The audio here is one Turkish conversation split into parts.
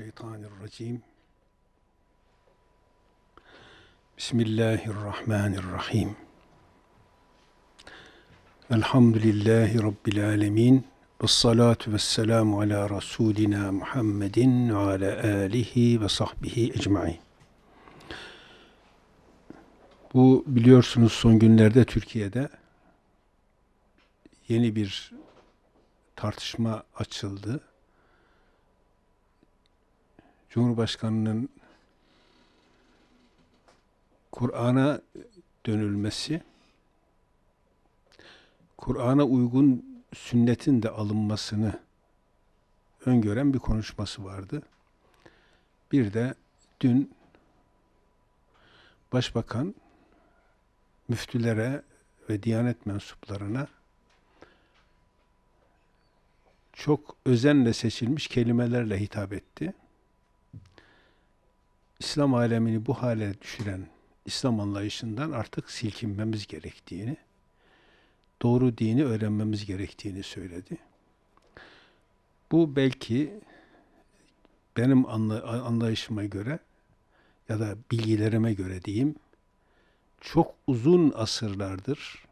Mineşşeytanirracim. Bismillahirrahmanirrahim. Elhamdülillahi Rabbil alemin. Ve salatu ala Resulina Muhammedin ve ala alihi ve sahbihi ecmain. Bu biliyorsunuz son günlerde Türkiye'de yeni bir tartışma açıldı Cumhurbaşkanının Kur'an'a dönülmesi, Kur'an'a uygun sünnetin de alınmasını öngören bir konuşması vardı. Bir de dün Başbakan müftülere ve diyanet mensuplarına çok özenle seçilmiş kelimelerle hitap etti. İslam alemini bu hale düşüren İslam anlayışından artık silkinmemiz gerektiğini, doğru dini öğrenmemiz gerektiğini söyledi. Bu belki benim anlayışıma göre ya da bilgilerime göre diyeyim, çok uzun asırlardır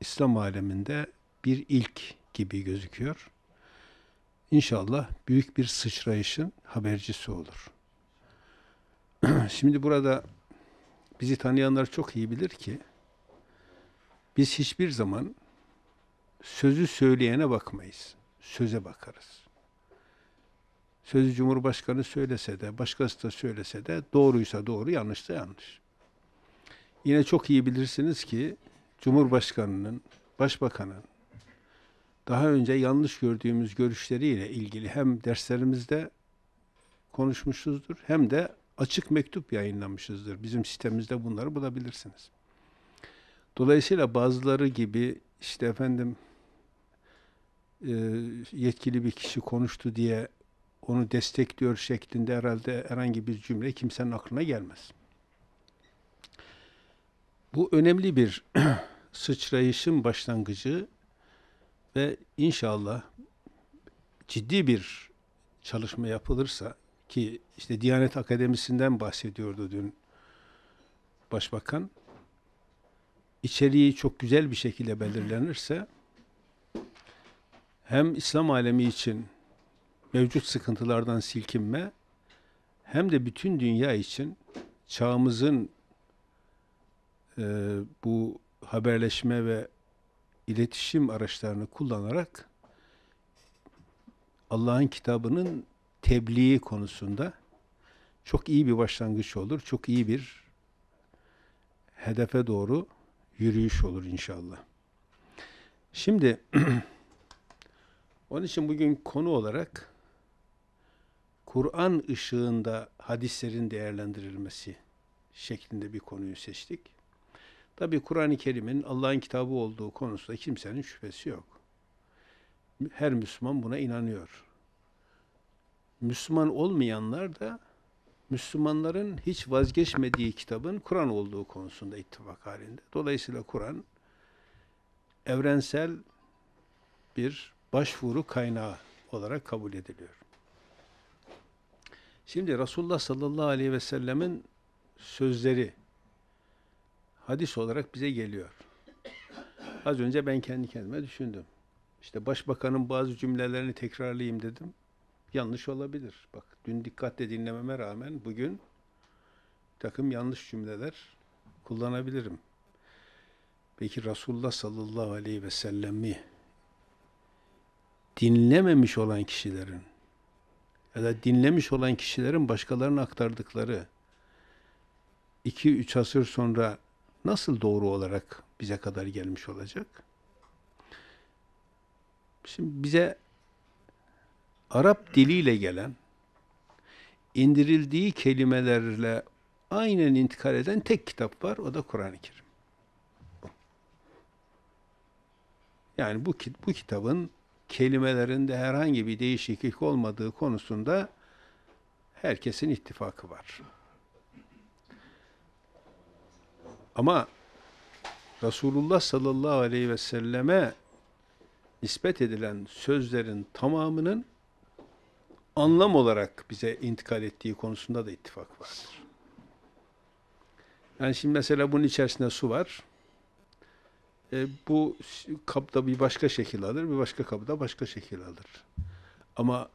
İslam aleminde bir ilk gibi gözüküyor. İnşallah büyük bir sıçrayışın habercisi olur. Şimdi burada bizi tanıyanlar çok iyi bilir ki biz hiçbir zaman sözü söyleyene bakmayız. Söze bakarız. Sözü Cumhurbaşkanı söylese de, başkası da söylese de doğruysa doğru, yanlışsa yanlış. Yine çok iyi bilirsiniz ki Cumhurbaşkanının, Başbakanın daha önce yanlış gördüğümüz görüşleriyle ilgili hem derslerimizde konuşmuşuzdur hem de açık mektup yayınlamışızdır. Bizim sitemizde bunları bulabilirsiniz. Dolayısıyla bazıları gibi işte efendim e, yetkili bir kişi konuştu diye onu destekliyor şeklinde herhalde herhangi bir cümle kimsenin aklına gelmez. Bu önemli bir sıçrayışın başlangıcı ve inşallah ciddi bir çalışma yapılırsa ki işte Diyanet Akademisi'nden bahsediyordu dün Başbakan. İçeriği çok güzel bir şekilde belirlenirse hem İslam alemi için mevcut sıkıntılardan silkinme hem de bütün dünya için çağımızın e, bu haberleşme ve iletişim araçlarını kullanarak Allah'ın kitabının tebliği konusunda çok iyi bir başlangıç olur. Çok iyi bir hedefe doğru yürüyüş olur inşallah. Şimdi onun için bugün konu olarak Kur'an ışığında hadislerin değerlendirilmesi şeklinde bir konuyu seçtik. Tabi Kur'an-ı Kerim'in Allah'ın kitabı olduğu konusunda kimsenin şüphesi yok. Her Müslüman buna inanıyor. Müslüman olmayanlar da Müslümanların hiç vazgeçmediği kitabın Kur'an olduğu konusunda ittifak halinde. Dolayısıyla Kur'an evrensel bir başvuru kaynağı olarak kabul ediliyor. Şimdi Resulullah sallallahu aleyhi ve sellemin sözleri hadis olarak bize geliyor. Az önce ben kendi kendime düşündüm. İşte başbakanın bazı cümlelerini tekrarlayayım dedim yanlış olabilir. Bak dün dikkatle dinlememe rağmen bugün takım yanlış cümleler kullanabilirim. Peki Resulullah sallallahu aleyhi ve sellemi dinlememiş olan kişilerin ya da dinlemiş olan kişilerin başkalarına aktardıkları 2-3 asır sonra nasıl doğru olarak bize kadar gelmiş olacak? Şimdi bize Arap diliyle gelen, indirildiği kelimelerle aynen intikal eden tek kitap var. O da Kur'an-ı Kerim. Yani bu, bu kitabın kelimelerinde herhangi bir değişiklik olmadığı konusunda herkesin ittifakı var. Ama Resulullah sallallahu aleyhi ve selleme nispet edilen sözlerin tamamının anlam olarak bize intikal ettiği konusunda da ittifak vardır. Yani şimdi mesela bunun içerisinde su var. E, bu kapta bir başka şekil alır, bir başka kapta başka şekil alır. Ama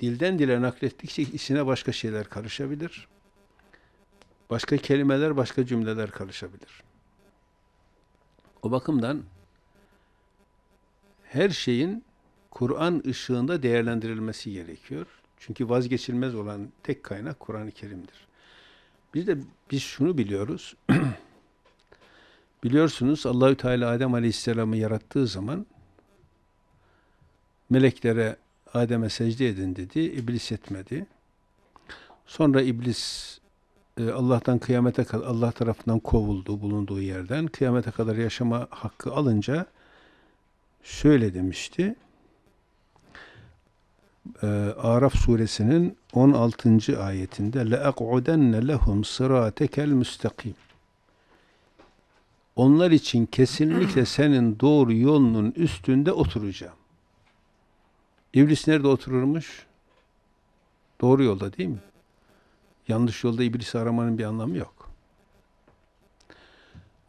dilden dile naklettikçe içine başka şeyler karışabilir. Başka kelimeler, başka cümleler karışabilir. O bakımdan her şeyin Kur'an ışığında değerlendirilmesi gerekiyor. Çünkü vazgeçilmez olan tek kaynak Kur'an-ı Kerim'dir. Biz de biz şunu biliyoruz. Biliyorsunuz Allahü Teala Adem Aleyhisselam'ı yarattığı zaman meleklere Adem'e secde edin dedi. İblis etmedi. Sonra iblis e, Allah'tan kıyamete kadar Allah tarafından kovuldu bulunduğu yerden kıyamete kadar yaşama hakkı alınca şöyle demişti. E, Araf suresinin 16. ayetinde le ak'udenne lehum sıratekel müstakim onlar için kesinlikle senin doğru yolunun üstünde oturacağım. İblis nerede otururmuş? Doğru yolda değil mi? Yanlış yolda İblisi aramanın bir anlamı yok.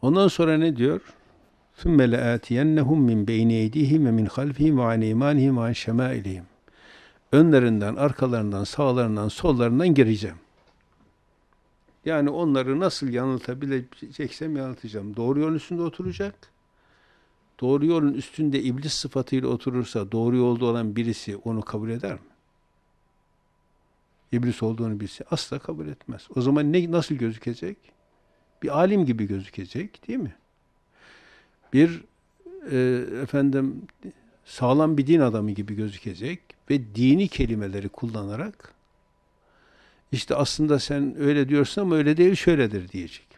Ondan sonra ne diyor? ثُمَّ لَآتِيَنَّهُمْ مِنْ بَيْنِ اَيْدِيهِمْ وَمِنْ خَلْفِهِمْ وَعَنْ اِيمَانِهِمْ وَعَنْ شَمَائِلِهِمْ önlerinden, arkalarından, sağlarından, sollarından gireceğim. Yani onları nasıl yanıltabileceksem yanıltacağım. Doğru yolun üstünde oturacak. Doğru yolun üstünde iblis sıfatıyla oturursa doğru yolda olan birisi onu kabul eder mi? İblis olduğunu bilse asla kabul etmez. O zaman ne nasıl gözükecek? Bir alim gibi gözükecek değil mi? Bir e, efendim sağlam bir din adamı gibi gözükecek ve dini kelimeleri kullanarak işte aslında sen öyle diyorsun ama öyle değil şöyledir diyecek.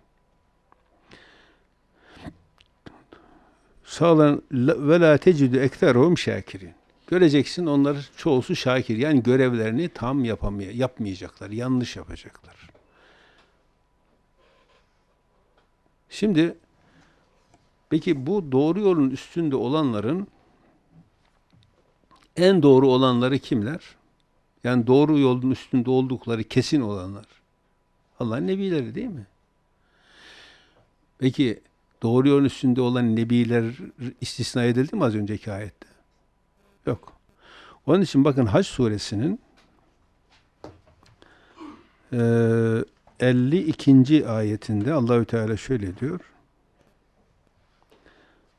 Sağlan ve la tecidu ekteruhum şakirin. Göreceksin onlar çoğusu şakir. Yani görevlerini tam yapamay yapmayacaklar. Yanlış yapacaklar. Şimdi peki bu doğru yolun üstünde olanların en doğru olanları kimler? Yani doğru yolun üstünde oldukları kesin olanlar. Allah'ın nebileri değil mi? Peki doğru yolun üstünde olan nebiler istisna edildi mi az önceki ayette? Yok. Onun için bakın Haç suresinin e, 52. ayetinde Allahü Teala şöyle diyor.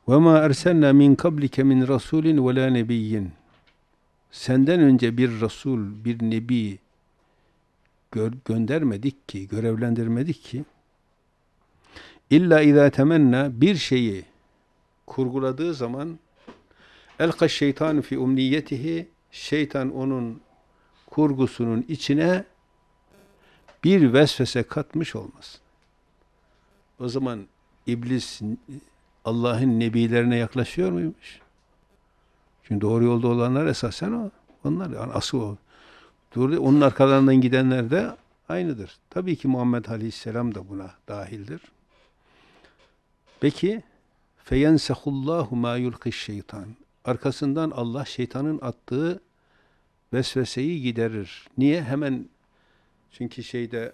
وَمَا اَرْسَلْنَا مِنْ قَبْلِكَ مِنْ رَسُولٍ وَلَا نَبِيٍّ senden önce bir Resul, bir Nebi gö göndermedik ki, görevlendirmedik ki. İlla izâ temenna bir şeyi kurguladığı zaman elka şeytan fi umniyetihi şeytan onun kurgusunun içine bir vesvese katmış olmasın. O zaman iblis Allah'ın nebilerine yaklaşıyor muymuş? Çünkü doğru yolda olanlar esasen o. Onlar yani asıl o. Doğru, onun arkalarından gidenler de aynıdır. Tabii ki Muhammed Aleyhisselam da buna dahildir. Peki feyensekullahu ma yulkiş şeytan. Arkasından Allah şeytanın attığı vesveseyi giderir. Niye? Hemen çünkü şeyde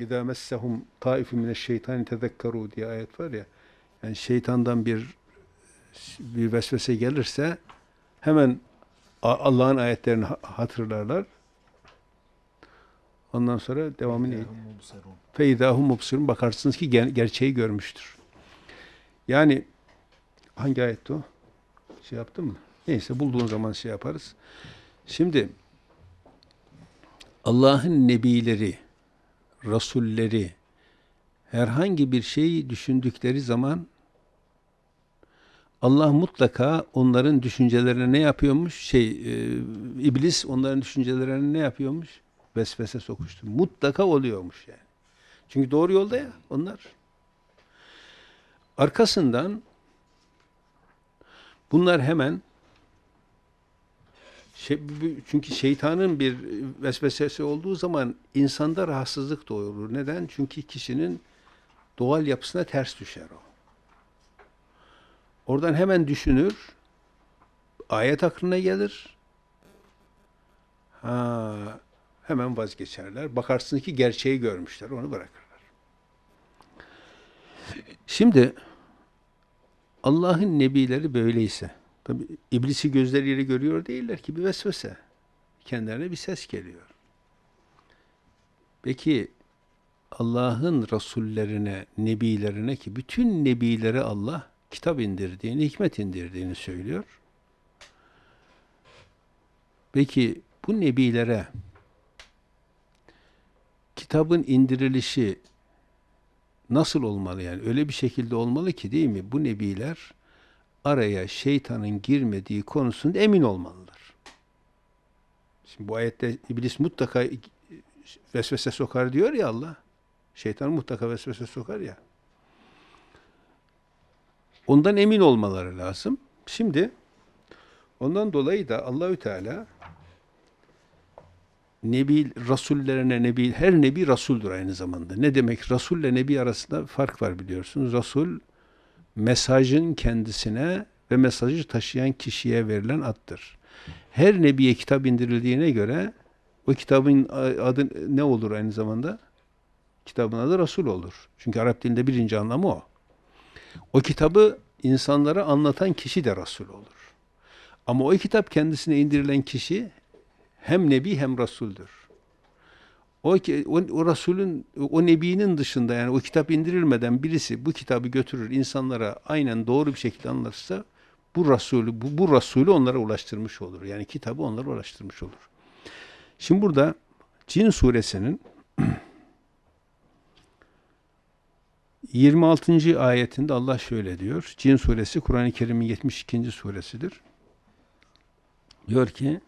اِذَا مَسَّهُمْ طَائِفٌ مِنَ الشَّيْطَانِ تَذَكَّرُوا diye ayet var ya. Yani şeytandan bir bir vesvese gelirse Hemen Allah'ın ayetlerini hatırlarlar. Ondan sonra devamı ne? Feydahum mubsirun. Bakarsınız ki gerçeği görmüştür. Yani hangi ayetti o? Şey yaptım mı? Neyse bulduğun zaman şey yaparız. Şimdi Allah'ın nebileri, rasulleri herhangi bir şeyi düşündükleri zaman Allah mutlaka onların düşüncelerine ne yapıyormuş? Şey e, iblis onların düşüncelerine ne yapıyormuş? Vesvese sokuştu. Mutlaka oluyormuş yani. Çünkü doğru yolda ya onlar. Arkasından bunlar hemen şey, çünkü şeytanın bir vesvesesi olduğu zaman insanda rahatsızlık doğurur. Neden? Çünkü kişinin doğal yapısına ters düşer o. Oradan hemen düşünür. Ayet aklına gelir. Ha, hemen vazgeçerler. Bakarsın ki gerçeği görmüşler. Onu bırakırlar. Şimdi Allah'ın nebileri böyleyse tabi iblisi gözleriyle görüyor değiller ki bir vesvese. Kendilerine bir ses geliyor. Peki Allah'ın rasullerine, nebilerine ki bütün nebilere Allah kitap indirdiğini, hikmet indirdiğini söylüyor. Peki bu nebilere kitabın indirilişi nasıl olmalı yani? Öyle bir şekilde olmalı ki değil mi? Bu nebiler araya şeytanın girmediği konusunda emin olmalılar. Şimdi bu ayette iblis mutlaka vesvese sokar diyor ya Allah. Şeytan mutlaka vesvese sokar ya. Ondan emin olmaları lazım. Şimdi ondan dolayı da Allahü Teala nebi rasullerine nebi her nebi rasuldur aynı zamanda. Ne demek rasulle nebi arasında fark var biliyorsunuz. Rasul mesajın kendisine ve mesajı taşıyan kişiye verilen addır. Her nebiye kitap indirildiğine göre o kitabın adı ne olur aynı zamanda? Kitabın adı Rasul olur. Çünkü Arap dilinde birinci anlamı o. O kitabı insanlara anlatan kişi de Resul olur. Ama o kitap kendisine indirilen kişi hem Nebi hem Resul'dür. O, o, o Resul'ün, o Nebi'nin dışında yani o kitap indirilmeden birisi bu kitabı götürür insanlara aynen doğru bir şekilde anlatırsa bu Resul'ü, bu, bu Resul'ü onlara ulaştırmış olur. Yani kitabı onlara ulaştırmış olur. Şimdi burada Cin suresinin 26. ayetinde Allah şöyle diyor. Cin suresi Kur'an-ı Kerim'in 72. suresidir. Diyor ki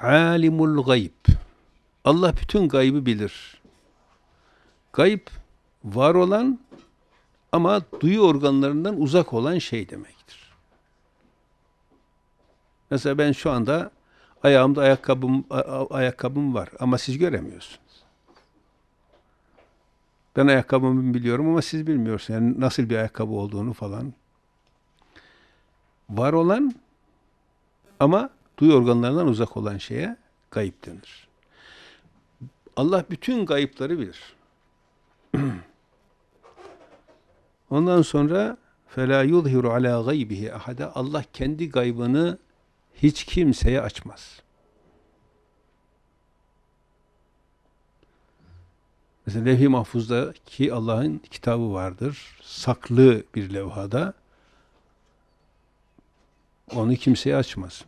Alimul gayb Allah bütün gaybı bilir. Gayb var olan ama duyu organlarından uzak olan şey demektir. Mesela ben şu anda ayağımda ayakkabım ayakkabım var ama siz göremiyorsunuz. Ben ayakkabımı biliyorum ama siz bilmiyorsunuz. Yani nasıl bir ayakkabı olduğunu falan. Var olan ama duy organlarından uzak olan şeye gayip denir. Allah bütün gayıpları bilir. Ondan sonra فَلَا يُظْهِرُ عَلَى غَيْبِهِ ahada Allah kendi gaybını hiç kimseye açmaz. Mesela levh-i mahfuzdaki Allah'ın kitabı vardır. Saklı bir levhada. Onu kimseye açmaz.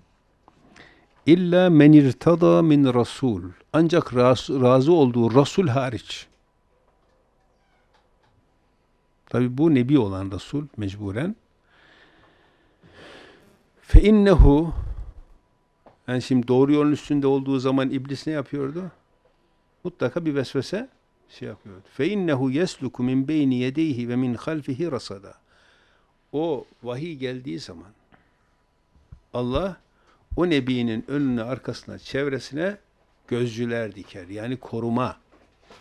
İlla men irtada min rasul. Ancak razı olduğu rasul hariç. Tabi bu nebi olan rasul mecburen. Fe innehu yani şimdi doğru yolun üstünde olduğu zaman iblis ne yapıyordu? Mutlaka bir vesvese şey yapıyor. Fe innehu yesluku min beyni yedeyhi ve min halfihi rasada. O vahiy geldiği zaman Allah o nebinin önüne, arkasına, çevresine gözcüler diker. Yani koruma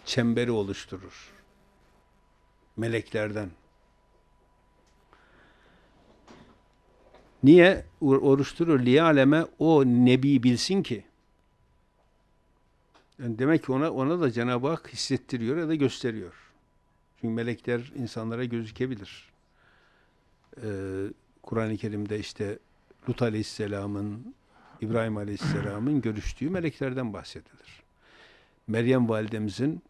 çemberi oluşturur. Meleklerden. Niye? Oruçturur. Liyaleme o nebi bilsin ki yani demek ki ona ona da Cenab-ı Hak hissettiriyor ya da gösteriyor. Çünkü melekler insanlara gözükebilir. Ee, Kur'an-ı Kerim'de işte Lut Aleyhisselam'ın, İbrahim Aleyhisselam'ın görüştüğü meleklerden bahsedilir. Meryem validemizin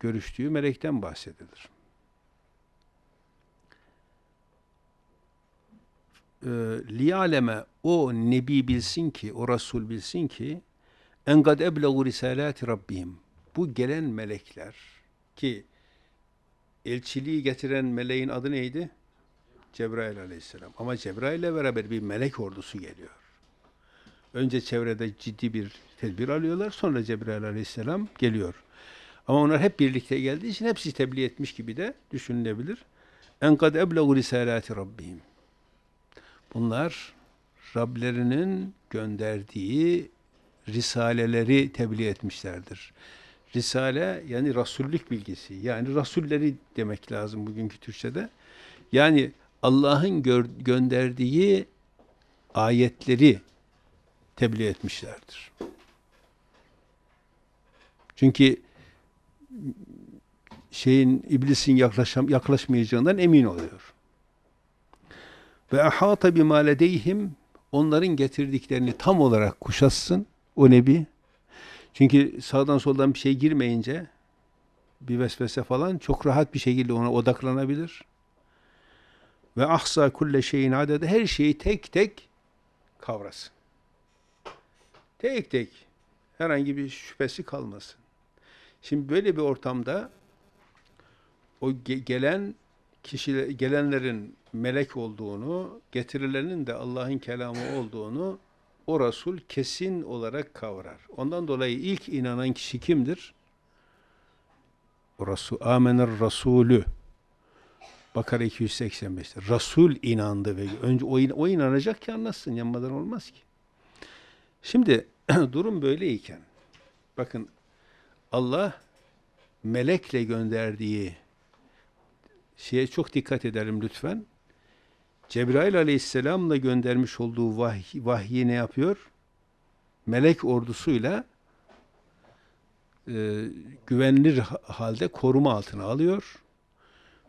görüştüğü melekten bahsedilir. Ee, liyaleme o nebi bilsin ki, o Resul bilsin ki en kad ebleğu risalati rabbihim. Bu gelen melekler ki elçiliği getiren meleğin adı neydi? Cebrail aleyhisselam. Ama Cebrail ile beraber bir melek ordusu geliyor. Önce çevrede ciddi bir tedbir alıyorlar. Sonra Cebrail aleyhisselam geliyor. Ama onlar hep birlikte geldiği için hepsi tebliğ etmiş gibi de düşünülebilir. En kad eblegu risalati rabbihim. Bunlar Rablerinin gönderdiği risaleleri tebliğ etmişlerdir. Risale yani rasullük bilgisi. Yani rasulleri demek lazım bugünkü Türkçe'de. Yani Allah'ın gönderdiği ayetleri tebliğ etmişlerdir. Çünkü şeyin iblisin yaklaşam, yaklaşmayacağından emin oluyor. Ve ahata bima ledeyhim onların getirdiklerini tam olarak kuşatsın o nebi. Çünkü sağdan soldan bir şey girmeyince bir vesvese falan çok rahat bir şekilde ona odaklanabilir. Ve ahsa kulle şeyin adede her şeyi tek tek kavrasın. Tek tek herhangi bir şüphesi kalmasın. Şimdi böyle bir ortamda o ge gelen kişiler, gelenlerin melek olduğunu, getirilenin de Allah'ın kelamı olduğunu o Resul kesin olarak kavrar. Ondan dolayı ilk inanan kişi kimdir? Resul, amener Resulü. Bakara 285'te. Resul inandı ve önce o, in, o inanacak ki anlatsın. Yanmadan olmaz ki. Şimdi durum böyleyken bakın Allah melekle gönderdiği şeye çok dikkat edelim lütfen. Cebrail aleyhisselamla göndermiş olduğu vahiy, vahyi ne yapıyor? Melek ordusuyla e, güvenilir halde koruma altına alıyor.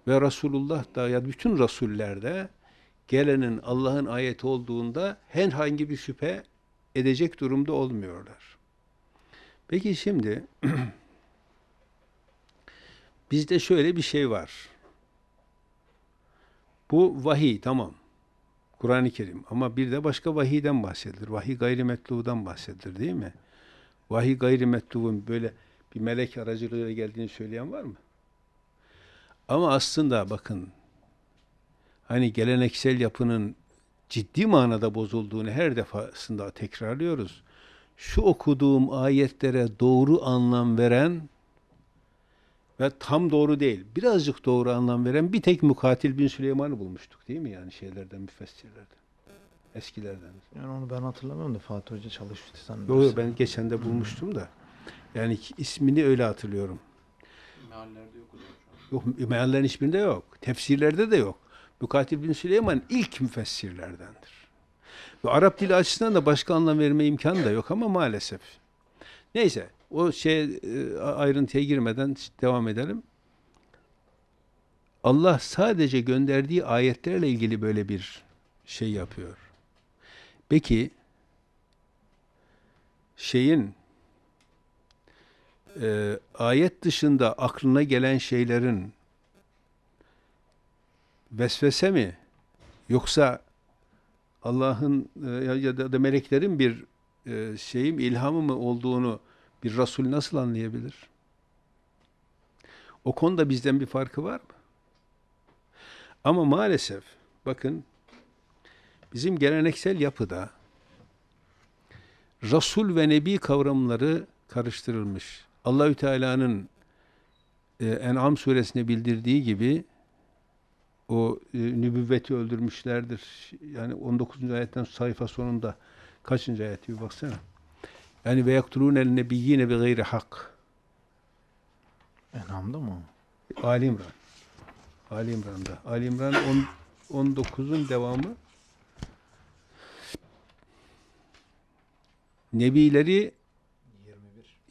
Ve Resulullah da ya bütün rasullerde gelenin Allah'ın ayeti olduğunda herhangi bir şüphe edecek durumda olmuyorlar. Peki şimdi bizde şöyle bir şey var. Bu vahiy tamam. Kur'an-ı Kerim. Ama bir de başka vahiyden bahsedilir. Vahiy gayrimetludan bahsedilir değil mi? Vahiy gayrimetlubun böyle bir melek aracılığıyla geldiğini söyleyen var mı? Ama aslında bakın hani geleneksel yapının ciddi manada bozulduğunu her defasında tekrarlıyoruz. Şu okuduğum ayetlere doğru anlam veren ve tam doğru değil. Birazcık doğru anlam veren bir tek mukatil bin Süleyman'ı bulmuştuk değil mi yani şeylerden müfessirlerden. Eskilerden. Yani onu ben hatırlamıyorum da Fatih Hoca çalışmıştı sanırım. Doğru, ben geçen de bulmuştum da. Yani ismini öyle hatırlıyorum. Meallerde yok hocam. Yok meallerin hiçbirinde yok. Tefsirlerde de yok. Mukatil bin Süleyman ilk müfessirlerdendir. Ve Arap dili açısından da başka anlam verme imkanı da yok ama maalesef. Neyse o şey e, ayrıntıya girmeden devam edelim. Allah sadece gönderdiği ayetlerle ilgili böyle bir şey yapıyor. Peki şeyin e, ayet dışında aklına gelen şeylerin vesvese mi yoksa Allah'ın e, ya da meleklerin bir e, şeyim ilhamı mı olduğunu bir Resul nasıl anlayabilir? O konuda bizden bir farkı var mı? Ama maalesef bakın bizim geleneksel yapıda Resul ve Nebi kavramları karıştırılmış. Allahü Teala'nın e, En'am suresine bildirdiği gibi o e, nübüvveti öldürmüşlerdir. Yani 19. ayetten sayfa sonunda kaçıncı ayeti bir baksana. Yani ve yaktulûnel nebiyyine bi gayri hak. Enam'da mı? Ali İmran. Ali İmran'da. Ali İmran 19'un devamı. Nebileri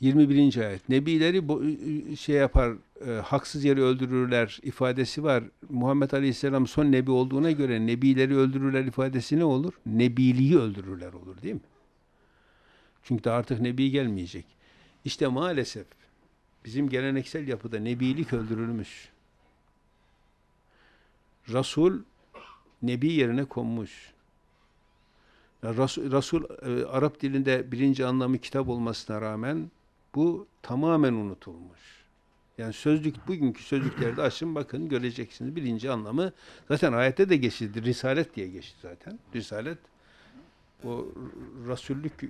21. 21. ayet. Nebileri bu şey yapar, e, haksız yere öldürürler ifadesi var. Muhammed Aleyhisselam son nebi olduğuna göre nebileri öldürürler ifadesi ne olur? Nebiliği öldürürler olur değil mi? Çünkü de artık nebi gelmeyecek. İşte maalesef bizim geleneksel yapıda nebilik öldürülmüş. Rasul nebi yerine konmuş. Rasul Resul Arap dilinde birinci anlamı kitap olmasına rağmen bu tamamen unutulmuş. Yani sözlük bugünkü sözlüklerde açın bakın göreceksiniz birinci anlamı zaten ayette de geçildi. Risalet diye geçti zaten. Risalet o rasullük e,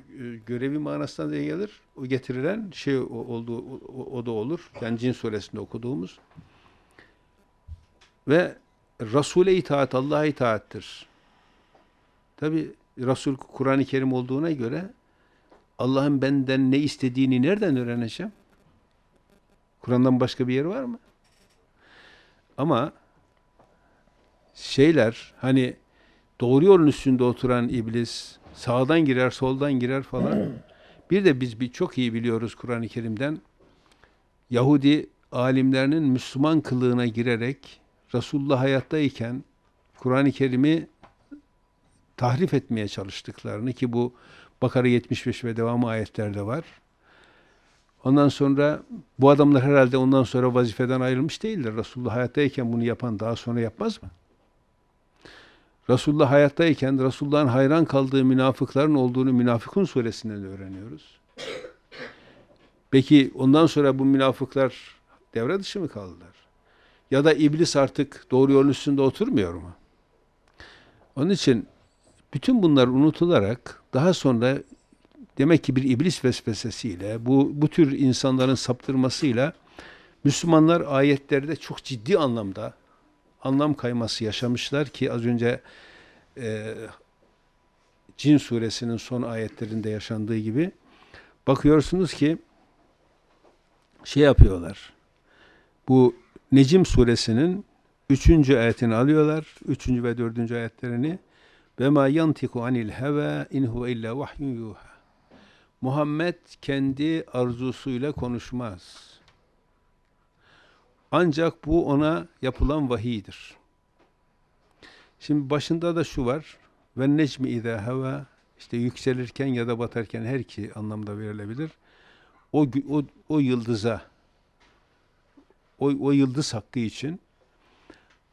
görevi manasına da gelir. O getirilen şey olduğu o, o da olur. Yani Cin suresinde okuduğumuz. Ve rasule itaat Allah'a itaattir. Tabi rasul Kur'an-ı Kerim olduğuna göre Allah'ın benden ne istediğini nereden öğreneceğim? Kur'an'dan başka bir yeri var mı? Ama şeyler hani doğru yolun üstünde oturan iblis Sağdan girer, soldan girer falan. Bir de biz bir çok iyi biliyoruz Kur'an-ı Kerim'den. Yahudi alimlerinin Müslüman kılığına girerek Resulullah hayattayken Kur'an-ı Kerim'i tahrif etmeye çalıştıklarını ki bu Bakara 75 ve devamı ayetlerde var. Ondan sonra bu adamlar herhalde ondan sonra vazifeden ayrılmış değildir. Resulullah hayattayken bunu yapan daha sonra yapmaz mı? Resulullah hayattayken Resulullah'ın hayran kaldığı münafıkların olduğunu Münafıkun suresinden öğreniyoruz. Peki ondan sonra bu münafıklar devre dışı mı kaldılar? Ya da iblis artık doğru yolun üstünde oturmuyor mu? Onun için bütün bunlar unutularak daha sonra demek ki bir iblis vesvesesiyle bu bu tür insanların saptırmasıyla Müslümanlar ayetlerde çok ciddi anlamda anlam kayması yaşamışlar ki az önce e, Cin suresinin son ayetlerinde yaşandığı gibi bakıyorsunuz ki şey yapıyorlar. Bu Necim suresinin üçüncü ayetini alıyorlar. üçüncü ve dördüncü ayetlerini ve ma yantiku anil heva in huve illa vahyun Muhammed kendi arzusuyla konuşmaz. Ancak bu ona yapılan vahiydir. Şimdi başında da şu var. Ve necmi izâ heva işte yükselirken ya da batarken her iki anlamda verilebilir. O, o, o yıldıza o, o yıldız hakkı için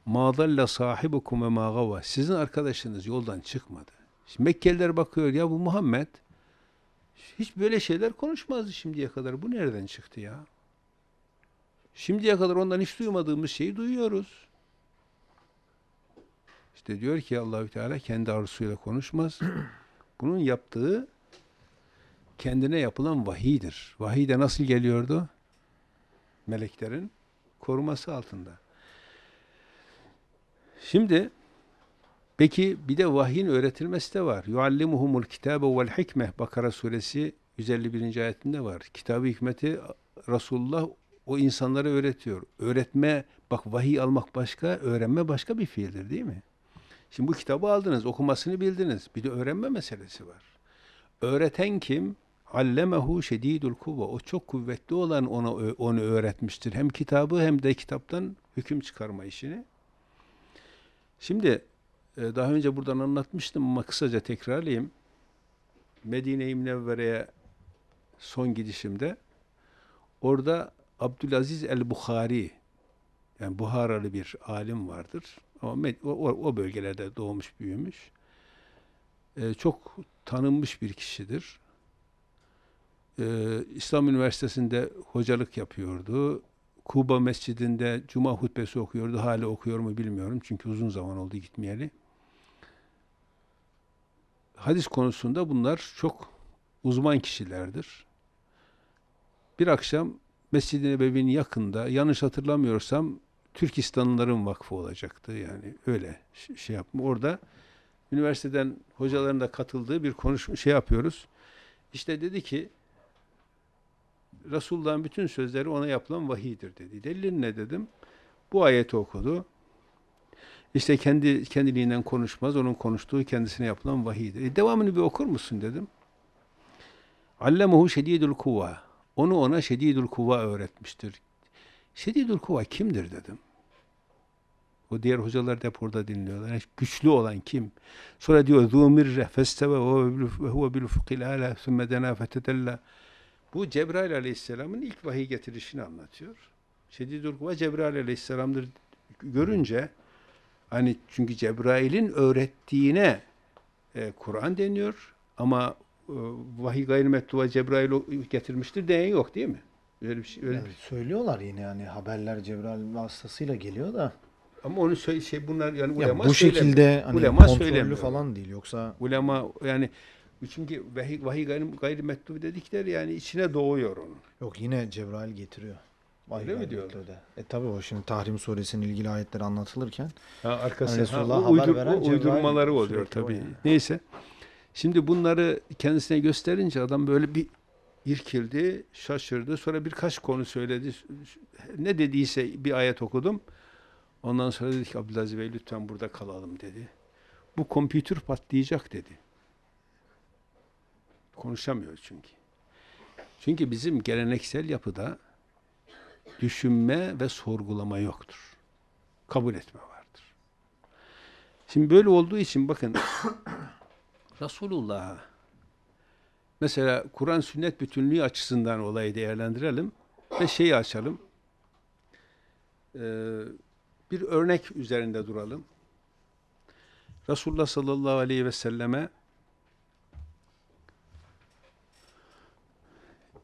mâdalla sahibukum ve mâgava sizin arkadaşınız yoldan çıkmadı. Şimdi Mekkeliler bakıyor ya bu Muhammed hiç böyle şeyler konuşmazdı şimdiye kadar. Bu nereden çıktı ya? Şimdiye kadar ondan hiç duymadığımız şeyi duyuyoruz. İşte diyor ki Allahü Teala kendi arzusuyla konuşmaz. Bunun yaptığı kendine yapılan vahidir. Vahiy de nasıl geliyordu? Meleklerin koruması altında. Şimdi peki bir de vahyin öğretilmesi de var. Yuallimuhumul kitabe vel hikme Bakara suresi 151. ayetinde var. Kitabı hikmeti Resulullah o insanlara öğretiyor. Öğretme, bak vahiy almak başka, öğrenme başka bir fiildir değil mi? Şimdi bu kitabı aldınız, okumasını bildiniz. Bir de öğrenme meselesi var. Öğreten kim? Allemehu şedidul kuvve. O çok kuvvetli olan onu onu öğretmiştir. Hem kitabı hem de kitaptan hüküm çıkarma işini. Şimdi e, daha önce buradan anlatmıştım ama kısaca tekrarlayayım. Medine-i Münevvere'ye son gidişimde orada Abdülaziz el-Bukhari yani Buharalı bir alim vardır. Ama o, o bölgelerde doğmuş, büyümüş. Ee, çok tanınmış bir kişidir. Ee, İslam Üniversitesi'nde hocalık yapıyordu. Kuba Mescidinde cuma hutbesi okuyordu. Hala okuyor mu bilmiyorum. Çünkü uzun zaman oldu gitmeyeli. Hadis konusunda bunlar çok uzman kişilerdir. Bir akşam Mescid-i Nebevi'nin yakında yanlış hatırlamıyorsam Türkistanlıların vakfı olacaktı. Yani öyle şey yapma. Orada üniversiteden hocaların da katıldığı bir konuşma şey yapıyoruz. İşte dedi ki Resulullah'ın bütün sözleri ona yapılan vahidir dedi. Delilin ne dedim? Bu ayeti okudu. İşte kendi kendiliğinden konuşmaz, onun konuştuğu kendisine yapılan vahidir E, devamını bir okur musun dedim. Allamehu şedidul kuvva. Onu ona şedidül kuva öğretmiştir. Şedidül kuva kimdir dedim. O diğer hocalar da hep orada dinliyorlar. Yani güçlü olan kim? Sonra diyor zumirre festeve ve huve bil fukil ala sümme dena fetedella. Bu Cebrail aleyhisselamın ilk vahiy getirişini anlatıyor. Şedidül kuva Cebrail aleyhisselamdır görünce hani çünkü Cebrail'in öğrettiğine e, Kur'an deniyor ama e, vahiy gayrimetlu ve Cebrail getirmiştir diye yok değil mi? Öyle bir şey. Öyle yani bir şey. Söylüyorlar yine yani haberler Cebrail vasıtasıyla geliyor da. Ama onu şey, şey bunlar yani ulema ya bu şekilde hani ulema kontrollü falan değil yoksa ulema yani çünkü vahiy, vahiy gayrimetlu dedikler yani içine doğuyor onun. Yok yine Cebrail getiriyor. Vahiy Öyle mi diyor? E tabi o şimdi Tahrim suresinin ilgili ayetleri anlatılırken ha, arkası, hani Resulullah ha, haber uydur, veren o uydurmaları oluyor tabi. Yani. Neyse. Şimdi bunları kendisine gösterince adam böyle bir irkildi, şaşırdı. Sonra birkaç konu söyledi. Ne dediyse bir ayet okudum. Ondan sonra dedi ki Abdülaziz Bey lütfen burada kalalım dedi. Bu kompütür patlayacak dedi. Konuşamıyor çünkü. Çünkü bizim geleneksel yapıda düşünme ve sorgulama yoktur. Kabul etme vardır. Şimdi böyle olduğu için bakın Resulullah'a. Mesela Kur'an sünnet bütünlüğü açısından olayı değerlendirelim ve şeyi açalım. Ee, bir örnek üzerinde duralım. Resulullah sallallahu aleyhi ve selleme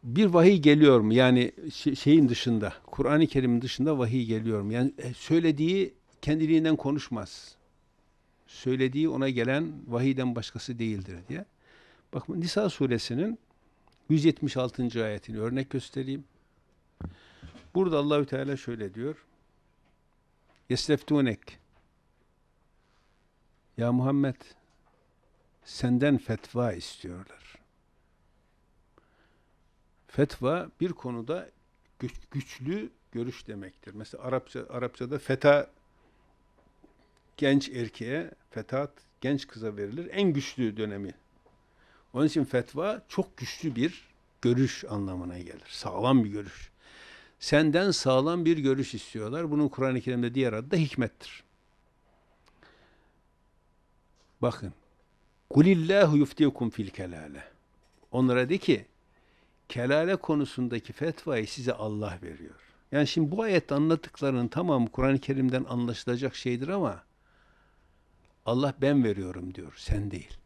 bir vahiy geliyor mu? Yani şeyin dışında, Kur'an-ı Kerim'in dışında vahiy geliyor mu? Yani e, söylediği kendiliğinden konuşmaz söylediği ona gelen vahiden başkası değildir diye. Bak Nisa suresinin 176. ayetini örnek göstereyim. Burada Allahü Teala şöyle diyor. Yesteftunek Ya Muhammed senden fetva istiyorlar. Fetva bir konuda güçlü görüş demektir. Mesela Arapça Arapçada feta genç erkeğe fetat, genç kıza verilir. En güçlü dönemi. Onun için fetva çok güçlü bir görüş anlamına gelir. Sağlam bir görüş. Senden sağlam bir görüş istiyorlar. Bunun Kur'an-ı Kerim'de diğer adı da hikmettir. Bakın. Kulillahu yuftiyekum fil kelale. Onlara de ki kelale konusundaki fetvayı size Allah veriyor. Yani şimdi bu ayette anlattıklarının tamamı Kur'an-ı Kerim'den anlaşılacak şeydir ama Allah ben veriyorum diyor, sen değil.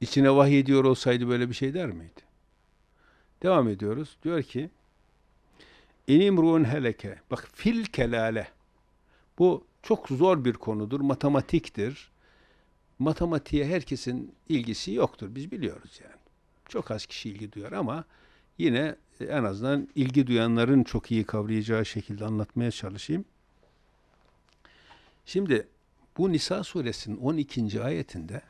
İçine vahiy ediyor olsaydı böyle bir şey der miydi? Devam ediyoruz. Diyor ki İnimruun heleke. Bak fil kelale. Bu çok zor bir konudur. Matematiktir. Matematiğe herkesin ilgisi yoktur. Biz biliyoruz yani. Çok az kişi ilgi duyar ama yine en azından ilgi duyanların çok iyi kavrayacağı şekilde anlatmaya çalışayım. Şimdi bu Nisa suresinin 12. ayetinde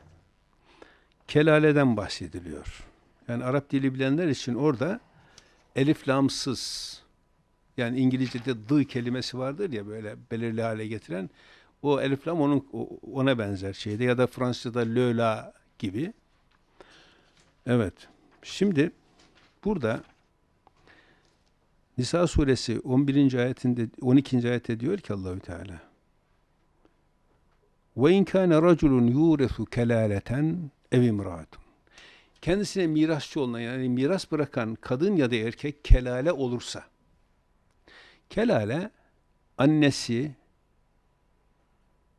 kelaleden bahsediliyor. Yani Arap dili bilenler için orada elif lamsız yani İngilizce'de dı kelimesi vardır ya böyle belirli hale getiren o elif lam onun ona benzer şeyde ya da Fransızca'da le gibi. Evet. Şimdi burada Nisa suresi 11. ayetinde 12. ayette diyor ki Allahü Teala ve in kana raculun yuresu kelaleten ev imraatun. Kendisine mirasçı olan yani miras bırakan kadın ya da erkek kelale olursa. Kelale annesi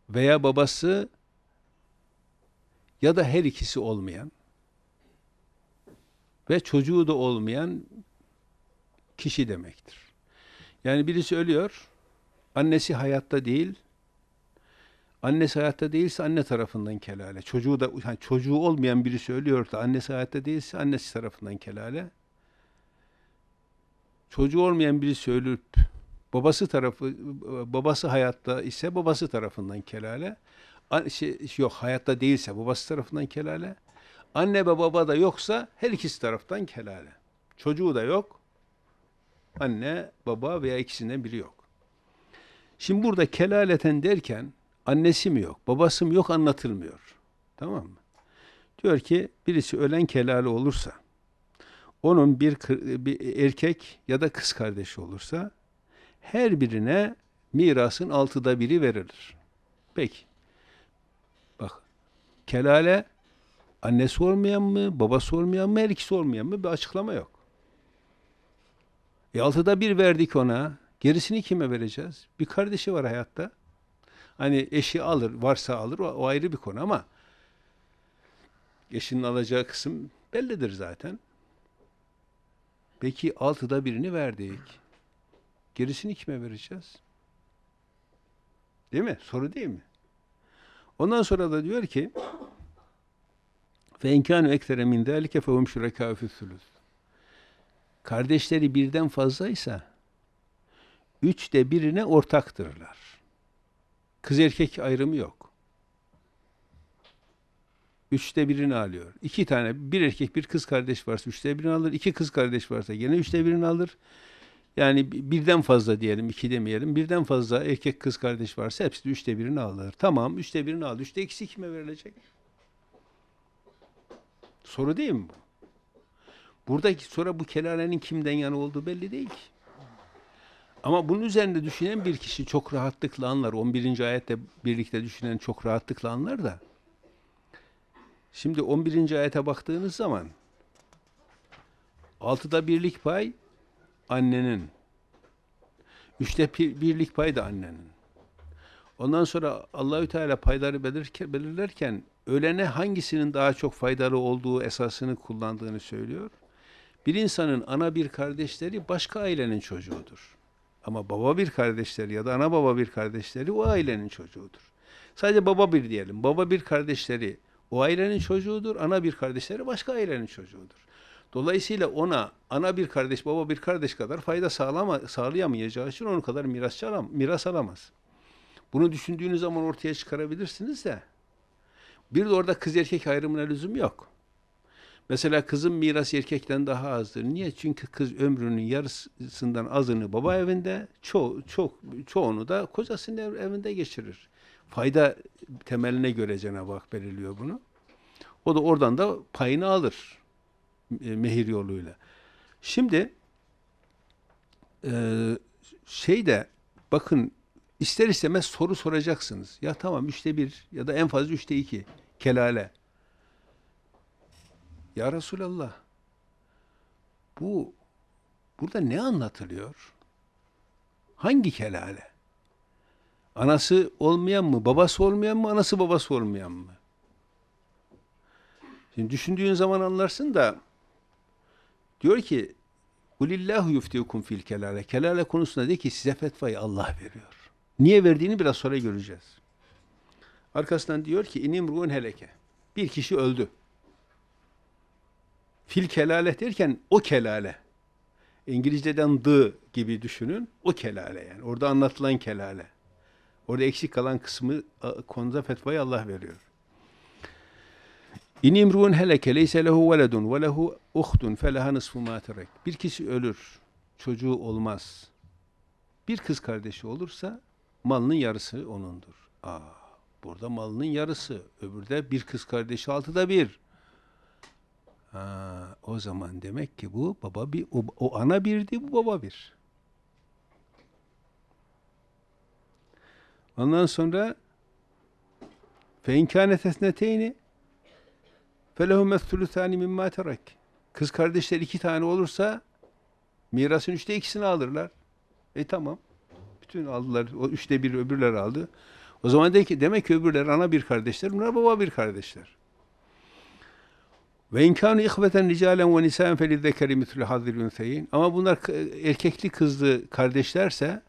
veya babası ya da her ikisi olmayan ve çocuğu da olmayan kişi demektir. Yani birisi ölüyor, annesi hayatta değil, Annesi hayatta değilse anne tarafından kelale. Çocuğu da yani çocuğu olmayan biri ölüyor da annesi hayatta değilse annesi tarafından kelale. Çocuğu olmayan biri ölüp babası tarafı babası hayatta ise babası tarafından kelale. Şey, yok hayatta değilse babası tarafından kelale. Anne ve baba da yoksa her ikisi taraftan kelale. Çocuğu da yok. Anne, baba veya ikisinden biri yok. Şimdi burada kelaleten derken Annesi mi yok, babası mı yok anlatılmıyor. Tamam mı? Diyor ki birisi ölen kelali olursa onun bir, bir erkek ya da kız kardeşi olursa her birine mirasın altıda biri verilir. Peki. Bak. Kelale annesi olmayan mı, babası olmayan mı, her ikisi olmayan mı bir açıklama yok. E altıda bir verdik ona. Gerisini kime vereceğiz? Bir kardeşi var hayatta. Hani eşi alır, varsa alır o, o ayrı bir konu ama eşinin alacağı kısım bellidir zaten. Peki altıda birini verdik. Gerisini kime vereceğiz? Değil mi? Soru değil mi? Ondan sonra da diyor ki ve inkânü ektere min dâlike fehum şurekâ Kardeşleri birden fazlaysa üçte birine ortaktırlar. Kız erkek ayrımı yok. Üçte birini alıyor. İki tane, bir erkek bir kız kardeş varsa üçte birini alır. İki kız kardeş varsa yine üçte birini alır. Yani birden fazla diyelim, iki demeyelim. Birden fazla erkek kız kardeş varsa hepsi de üçte birini alır. Tamam, üçte birini aldı. Üçte ikisi kime verilecek? Soru değil mi bu? Buradaki sonra bu kelalenin kimden yana olduğu belli değil ki. Ama bunun üzerinde düşünen bir kişi çok rahatlıkla anlar. 11. ayette birlikte düşünen çok rahatlıkla anlar da. Şimdi 11. ayete baktığınız zaman altıda birlik pay annenin. Üçte birlik pay da annenin. Ondan sonra Allahü Teala payları belirlerken ölene hangisinin daha çok faydalı olduğu esasını kullandığını söylüyor. Bir insanın ana bir kardeşleri başka ailenin çocuğudur. Ama baba bir kardeşleri ya da ana baba bir kardeşleri o ailenin çocuğudur. Sadece baba bir diyelim. Baba bir kardeşleri o ailenin çocuğudur. Ana bir kardeşleri başka ailenin çocuğudur. Dolayısıyla ona ana bir kardeş, baba bir kardeş kadar fayda sağlama, sağlayamayacağı için onun kadar miras, alam, miras alamaz. Bunu düşündüğünüz zaman ortaya çıkarabilirsiniz de. Bir de orada kız erkek ayrımına lüzum yok. Mesela kızın mirası erkekten daha azdır. Niye? Çünkü kız ömrünün yarısından azını baba evinde, ço çok çoğunu da kocasının evinde geçirir. Fayda temeline göre Cenab-ı Hak belirliyor bunu. O da oradan da payını alır e, mehir yoluyla. Şimdi e, şeyde bakın ister istemez soru soracaksınız. Ya tamam üçte bir ya da en fazla üçte iki kelale. Ya Resulallah bu burada ne anlatılıyor? Hangi kelale? Anası olmayan mı, babası olmayan mı, anası babası olmayan mı? Şimdi düşündüğün zaman anlarsın da diyor ki Kulillahu yuftiukum fil kelale. Kelale konusunda de ki size fetvayı Allah veriyor. Niye verdiğini biraz sonra göreceğiz. Arkasından diyor ki inimruun heleke. Bir kişi öldü. Fil kelale derken o kelale. İngilizceden the gibi düşünün. O kelale yani. Orada anlatılan kelale. Orada eksik kalan kısmı konuda fetvayı Allah veriyor. İn imruun heleke leyse lehu veledun ve lehu uhtun feleha nısfu Bir kişi ölür, çocuğu olmaz. Bir kız kardeşi olursa malının yarısı onundur. Aa, burada malının yarısı, öbürde bir kız kardeşi altıda bir. Ha, o zaman demek ki bu baba bir o, o ana birdi bu baba bir. Ondan sonra fe inkânet esneteyni felehum es-sülüsâni mimmâ terek. Kız kardeşler iki tane olursa mirasın üçte ikisini alırlar. E tamam. Bütün aldılar. O üçte bir öbürler aldı. O zaman de ki, demek ki öbürler ana bir kardeşler, bunlar baba bir kardeşler. Ve inkânü ihveten ricalen ve nisaen felizzekeri mitlü hazil ünseyin. Ama bunlar erkekli kızlı kardeşlerse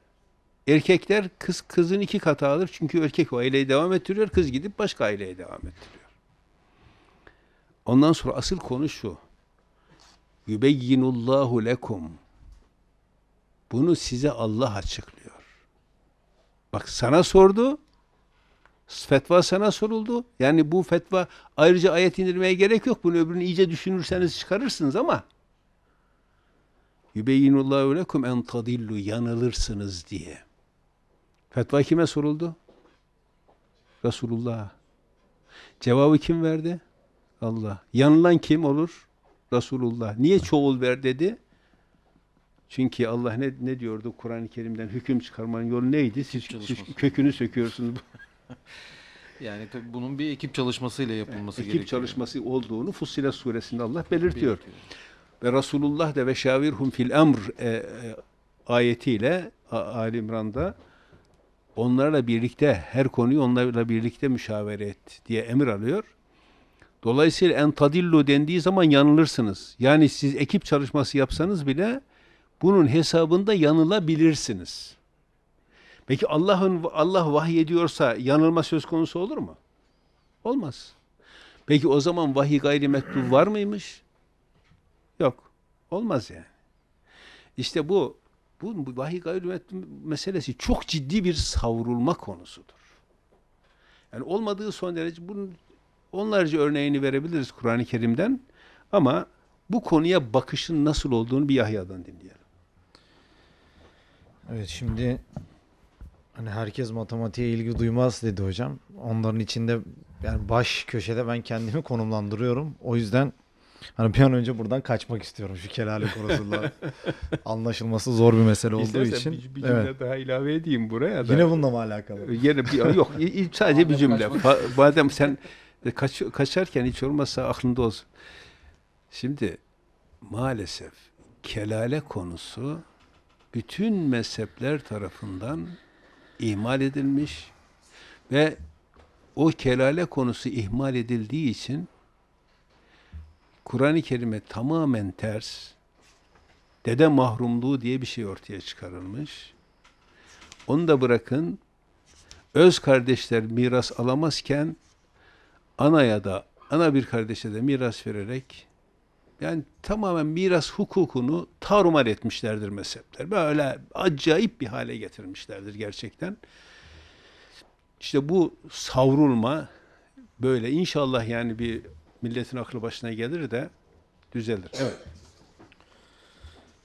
erkekler kız kızın iki katı alır. Çünkü erkek o aileyi devam ettiriyor. Kız gidip başka aileye devam ettiriyor. Ondan sonra asıl konu şu. Yübeyyinullahu lekum. Bunu size Allah açıklıyor. Bak sana sordu, Fetva sana soruldu. Yani bu fetva ayrıca ayet indirmeye gerek yok. Bunu öbürünü iyice düşünürseniz çıkarırsınız ama yübeyyinullahu lekum en tadillu yanılırsınız diye. Fetva kime soruldu? Resulullah. Cevabı kim verdi? Allah. Yanılan kim olur? Resulullah. Niye çoğul ver dedi? Çünkü Allah ne, ne diyordu Kur'an-ı Kerim'den hüküm çıkarmanın yolu neydi? siz kökünü söküyorsunuz yani tabii bunun bir ekip çalışmasıyla yapılması ekip gerekiyor. Ekip çalışması olduğunu Fussile suresinde Allah belirtiyor. belirtiyor. Ve Resulullah de ve şavirhum fil emr e, e, ayetiyle Ali İmran'da onlarla birlikte her konuyu onlarla birlikte müşavere et diye emir alıyor. Dolayısıyla en tadillu dendiği zaman yanılırsınız. Yani siz ekip çalışması yapsanız bile bunun hesabında yanılabilirsiniz. Peki Allah'ın Allah vahiy ediyorsa yanılma söz konusu olur mu? Olmaz. Peki o zaman vahiy gayri mektup var mıymış? Yok. Olmaz yani. İşte bu bu, vahiy gayri meselesi çok ciddi bir savrulma konusudur. Yani olmadığı son derece bunun onlarca örneğini verebiliriz Kur'an-ı Kerim'den ama bu konuya bakışın nasıl olduğunu bir Yahya'dan dinleyelim. Evet şimdi Hani herkes matematiğe ilgi duymaz dedi hocam. Onların içinde yani baş köşede ben kendimi konumlandırıyorum. O yüzden hani bir an önce buradan kaçmak istiyorum şu kelale konusunda. Anlaşılması zor bir mesele olduğu İstersen için. Bir, bir cümle evet. daha ilave edeyim buraya da. Yine bununla mı alakalı? Yine bir, yok sadece bir cümle. Madem sen kaç, kaçarken hiç olmazsa aklında olsun. Şimdi maalesef kelale konusu bütün mezhepler tarafından ihmal edilmiş ve o kelale konusu ihmal edildiği için Kur'an-ı Kerim'e tamamen ters dede mahrumluğu diye bir şey ortaya çıkarılmış. Onu da bırakın öz kardeşler miras alamazken anaya da ana bir kardeşe de miras vererek yani tamamen miras hukukunu tarumar etmişlerdir mezhepler. Böyle acayip bir hale getirmişlerdir gerçekten. İşte bu savrulma böyle inşallah yani bir milletin aklı başına gelir de düzelir. Evet.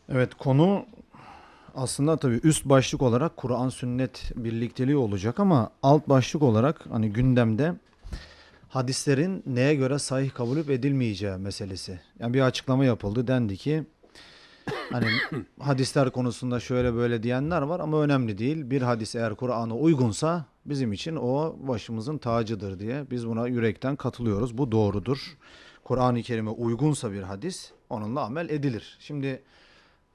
Evet konu aslında tabii üst başlık olarak Kur'an sünnet birlikteliği olacak ama alt başlık olarak hani gündemde hadislerin neye göre sahih kabul edilmeyeceği meselesi. Yani bir açıklama yapıldı dendi ki hani hadisler konusunda şöyle böyle diyenler var ama önemli değil. Bir hadis eğer Kur'an'a uygunsa bizim için o başımızın tacıdır diye biz buna yürekten katılıyoruz. Bu doğrudur. Kur'an-ı Kerim'e uygunsa bir hadis onunla amel edilir. Şimdi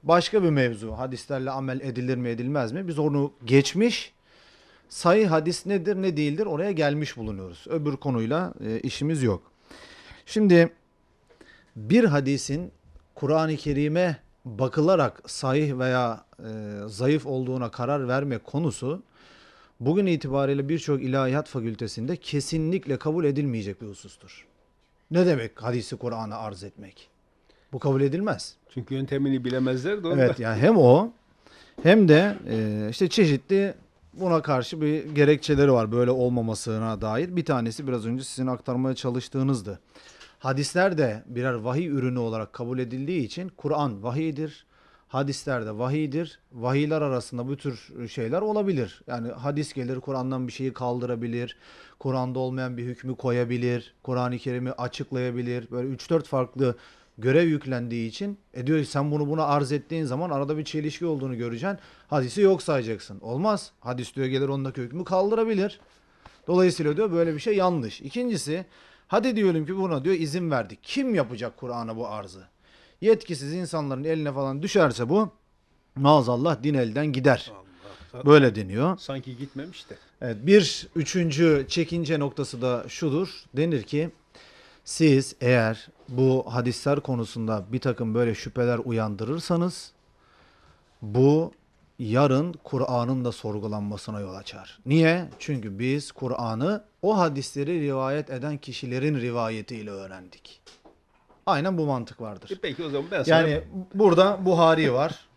başka bir mevzu hadislerle amel edilir mi edilmez mi? Biz onu geçmiş sayı hadis nedir ne değildir oraya gelmiş bulunuyoruz. Öbür konuyla e, işimiz yok. Şimdi bir hadisin Kur'an-ı Kerim'e bakılarak sahih veya e, zayıf olduğuna karar verme konusu bugün itibariyle birçok ilahiyat fakültesinde kesinlikle kabul edilmeyecek bir husustur. Ne demek hadisi Kur'an'a arz etmek? Bu kabul edilmez. Çünkü yöntemini bilemezler de onda. Evet yani hem o hem de e, işte çeşitli buna karşı bir gerekçeleri var böyle olmamasına dair. Bir tanesi biraz önce sizin aktarmaya çalıştığınızdı. Hadisler de birer vahiy ürünü olarak kabul edildiği için Kur'an vahiydir. Hadisler de vahiydir. Vahiyler arasında bu tür şeyler olabilir. Yani hadis gelir Kur'an'dan bir şeyi kaldırabilir. Kur'an'da olmayan bir hükmü koyabilir. Kur'an-ı Kerim'i açıklayabilir. Böyle 3-4 farklı görev yüklendiği için e diyor ki sen bunu buna arz ettiğin zaman arada bir çelişki olduğunu göreceksin. Hadisi yok sayacaksın. Olmaz. Hadis diyor gelir ondaki hükmü kaldırabilir. Dolayısıyla diyor böyle bir şey yanlış. İkincisi hadi diyelim ki buna diyor izin verdik. Kim yapacak Kur'an'a bu arzı? Yetkisiz insanların eline falan düşerse bu maazallah din elden gider. böyle deniyor. Sanki gitmemiş de. Evet, bir üçüncü çekince noktası da şudur. Denir ki siz eğer bu hadisler konusunda bir takım böyle şüpheler uyandırırsanız bu yarın Kur'an'ın da sorgulanmasına yol açar. Niye? Çünkü biz Kur'an'ı o hadisleri rivayet eden kişilerin rivayetiyle öğrendik. Aynen bu mantık vardır. E peki o zaman ben sana... Yani burada Buhari var,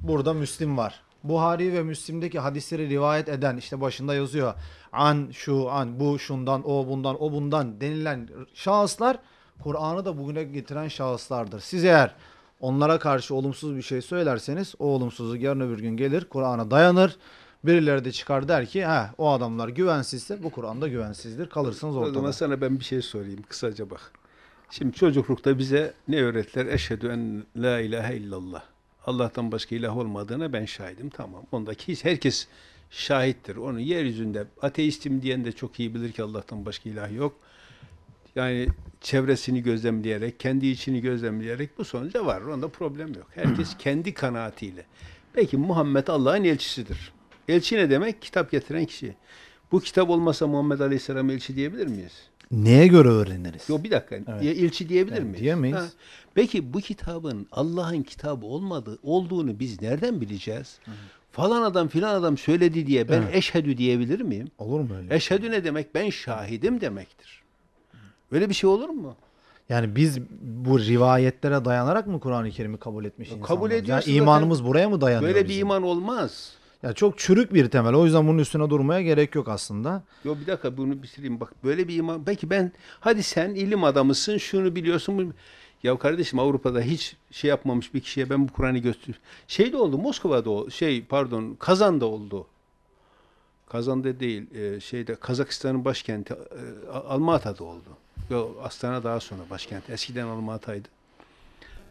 burada Müslim var. Buhari ve Müslim'deki hadisleri rivayet eden işte başında yazıyor an şu an bu şundan o bundan o bundan denilen şahıslar Kur'an'ı da bugüne getiren şahıslardır. Siz eğer onlara karşı olumsuz bir şey söylerseniz o olumsuzluk yarın öbür gün gelir Kur'an'a dayanır. Birileri de çıkar der ki ha o adamlar güvensizse bu Kur'an'da güvensizdir. Kalırsınız ortada. O sana ben bir şey söyleyeyim kısaca bak. Şimdi çocuklukta bize ne öğrettiler? Eşhedü en la ilahe illallah. Allah'tan başka ilah olmadığına ben şahidim. Tamam. Ondaki herkes şahittir. Onu yeryüzünde ateistim diyen de çok iyi bilir ki Allah'tan başka ilah yok. Yani çevresini gözlemleyerek, kendi içini gözlemleyerek bu sonuca var. Onda problem yok. Herkes kendi kanaatiyle. Peki Muhammed Allah'ın elçisidir. Elçi ne demek? Kitap getiren kişi. Bu kitap olmasa Muhammed Aleyhisselam elçi diyebilir miyiz? Neye göre öğreniriz? Yo bir dakika. Evet. Ya elçi diyebilir yani, miyiz? Diyemeyiz. Ha. Peki bu kitabın Allah'ın kitabı olmadığı olduğunu biz nereden bileceğiz? Hı. Falan adam filan adam söyledi diye ben evet. eşhedü diyebilir miyim? Olur mu öyle? Eşhedü şey? ne demek? Ben şahidim demektir. Böyle bir şey olur mu? Yani biz bu rivayetlere dayanarak mı Kur'an-ı Kerim'i kabul etmiş kabul insanlar? Kabul ediyoruz. Yani imanımız buraya mı dayanıyor? Böyle bizim? bir iman olmaz. Ya çok çürük bir temel. O yüzden bunun üstüne durmaya gerek yok aslında. Yo bir dakika bunu bitireyim. Bak böyle bir iman. Belki ben hadi sen ilim adamısın şunu biliyorsun. Bunu... Ya kardeşim Avrupa'da hiç şey yapmamış bir kişiye ben bu Kur'an'ı göster. Şey de oldu Moskova'da o şey pardon Kazan'da oldu. Kazan'da değil e, şeyde Kazakistan'ın başkenti e, Almata'da oldu. Yo Astana daha sonra başkent. Eskiden Almata'ydı.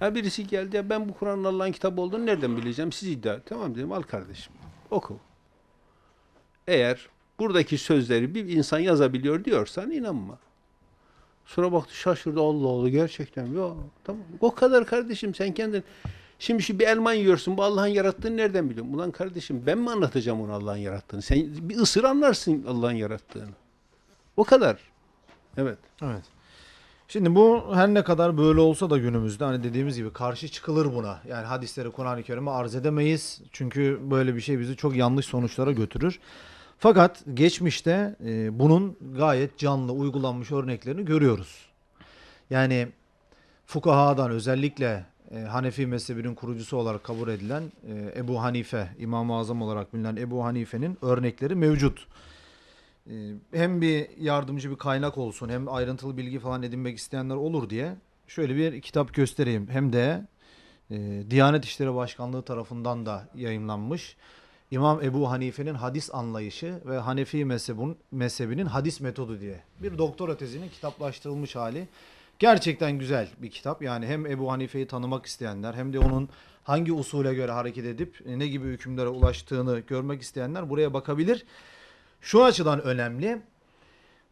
Ya birisi geldi ya ben bu Kur'an'ın Allah'ın kitabı olduğunu nereden bileceğim? Siz iddia. Tamam dedim al kardeşim. Oku. Eğer buradaki sözleri bir insan yazabiliyor diyorsan inanma. Sonra baktı şaşırdı Allah Allah gerçekten. Ya, tamam. O kadar kardeşim sen kendin Şimdi şu bir elma yiyorsun. Bu Allah'ın yarattığını nereden biliyorsun? Ulan kardeşim ben mi anlatacağım onu Allah'ın yarattığını? Sen bir ısır anlarsın Allah'ın yarattığını. O kadar. Evet. Evet. Şimdi bu her ne kadar böyle olsa da günümüzde hani dediğimiz gibi karşı çıkılır buna. Yani hadisleri Kur'an-ı Kerim'e arz edemeyiz. Çünkü böyle bir şey bizi çok yanlış sonuçlara götürür. Fakat geçmişte e, bunun gayet canlı uygulanmış örneklerini görüyoruz. Yani fukahadan özellikle e, Hanefi mezhebinin kurucusu olarak kabul edilen e, Ebu Hanife, İmam-ı Azam olarak bilinen Ebu Hanife'nin örnekleri mevcut. Ee, hem bir yardımcı bir kaynak olsun hem ayrıntılı bilgi falan edinmek isteyenler olur diye şöyle bir kitap göstereyim. Hem de e, Diyanet İşleri Başkanlığı tarafından da yayınlanmış. İmam Ebu Hanife'nin hadis anlayışı ve Hanefi mezhebun, mezhebinin hadis metodu diye bir hmm. doktora tezinin kitaplaştırılmış hali. Gerçekten güzel bir kitap. Yani hem Ebu Hanife'yi tanımak isteyenler hem de onun hangi usule göre hareket edip ne gibi hükümlere ulaştığını görmek isteyenler buraya bakabilir şu açıdan önemli.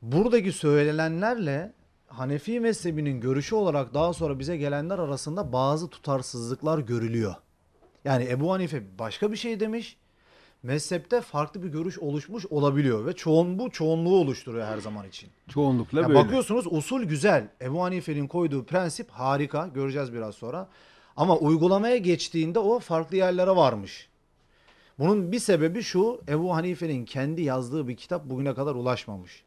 Buradaki söylenenlerle Hanefi mezhebinin görüşü olarak daha sonra bize gelenler arasında bazı tutarsızlıklar görülüyor. Yani Ebu Hanife başka bir şey demiş. Mezhepte farklı bir görüş oluşmuş olabiliyor ve çoğun bu çoğunluğu oluşturuyor her zaman için. Çoğunlukla yani böyle. Bakıyorsunuz usul güzel. Ebu Hanife'nin koyduğu prensip harika. Göreceğiz biraz sonra. Ama uygulamaya geçtiğinde o farklı yerlere varmış. Bunun bir sebebi şu Ebu Hanife'nin kendi yazdığı bir kitap bugüne kadar ulaşmamış.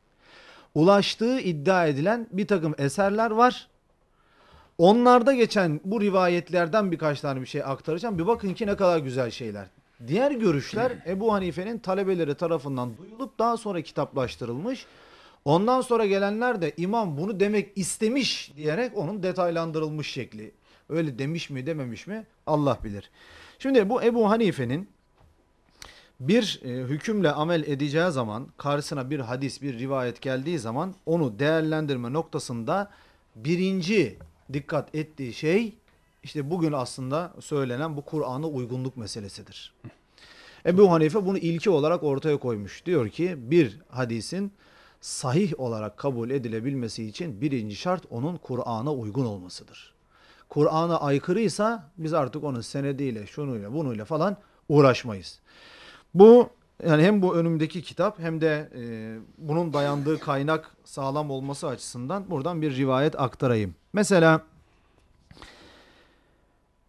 Ulaştığı iddia edilen bir takım eserler var. Onlarda geçen bu rivayetlerden birkaç tane bir şey aktaracağım. Bir bakın ki ne kadar güzel şeyler. Diğer görüşler Ebu Hanife'nin talebeleri tarafından duyulup daha sonra kitaplaştırılmış. Ondan sonra gelenler de imam bunu demek istemiş diyerek onun detaylandırılmış şekli. Öyle demiş mi dememiş mi Allah bilir. Şimdi bu Ebu Hanife'nin bir e, hükümle amel edeceği zaman karşısına bir hadis bir rivayet geldiği zaman onu değerlendirme noktasında birinci dikkat ettiği şey işte bugün aslında söylenen bu Kur'an'a uygunluk meselesidir. Ebu Hanife bunu ilki olarak ortaya koymuş. Diyor ki bir hadisin sahih olarak kabul edilebilmesi için birinci şart onun Kur'an'a uygun olmasıdır. Kur'an'a aykırıysa biz artık onun senediyle, şunuyla, bunuyla falan uğraşmayız. Bu yani hem bu önümdeki kitap hem de e, bunun dayandığı kaynak sağlam olması açısından buradan bir rivayet aktarayım. Mesela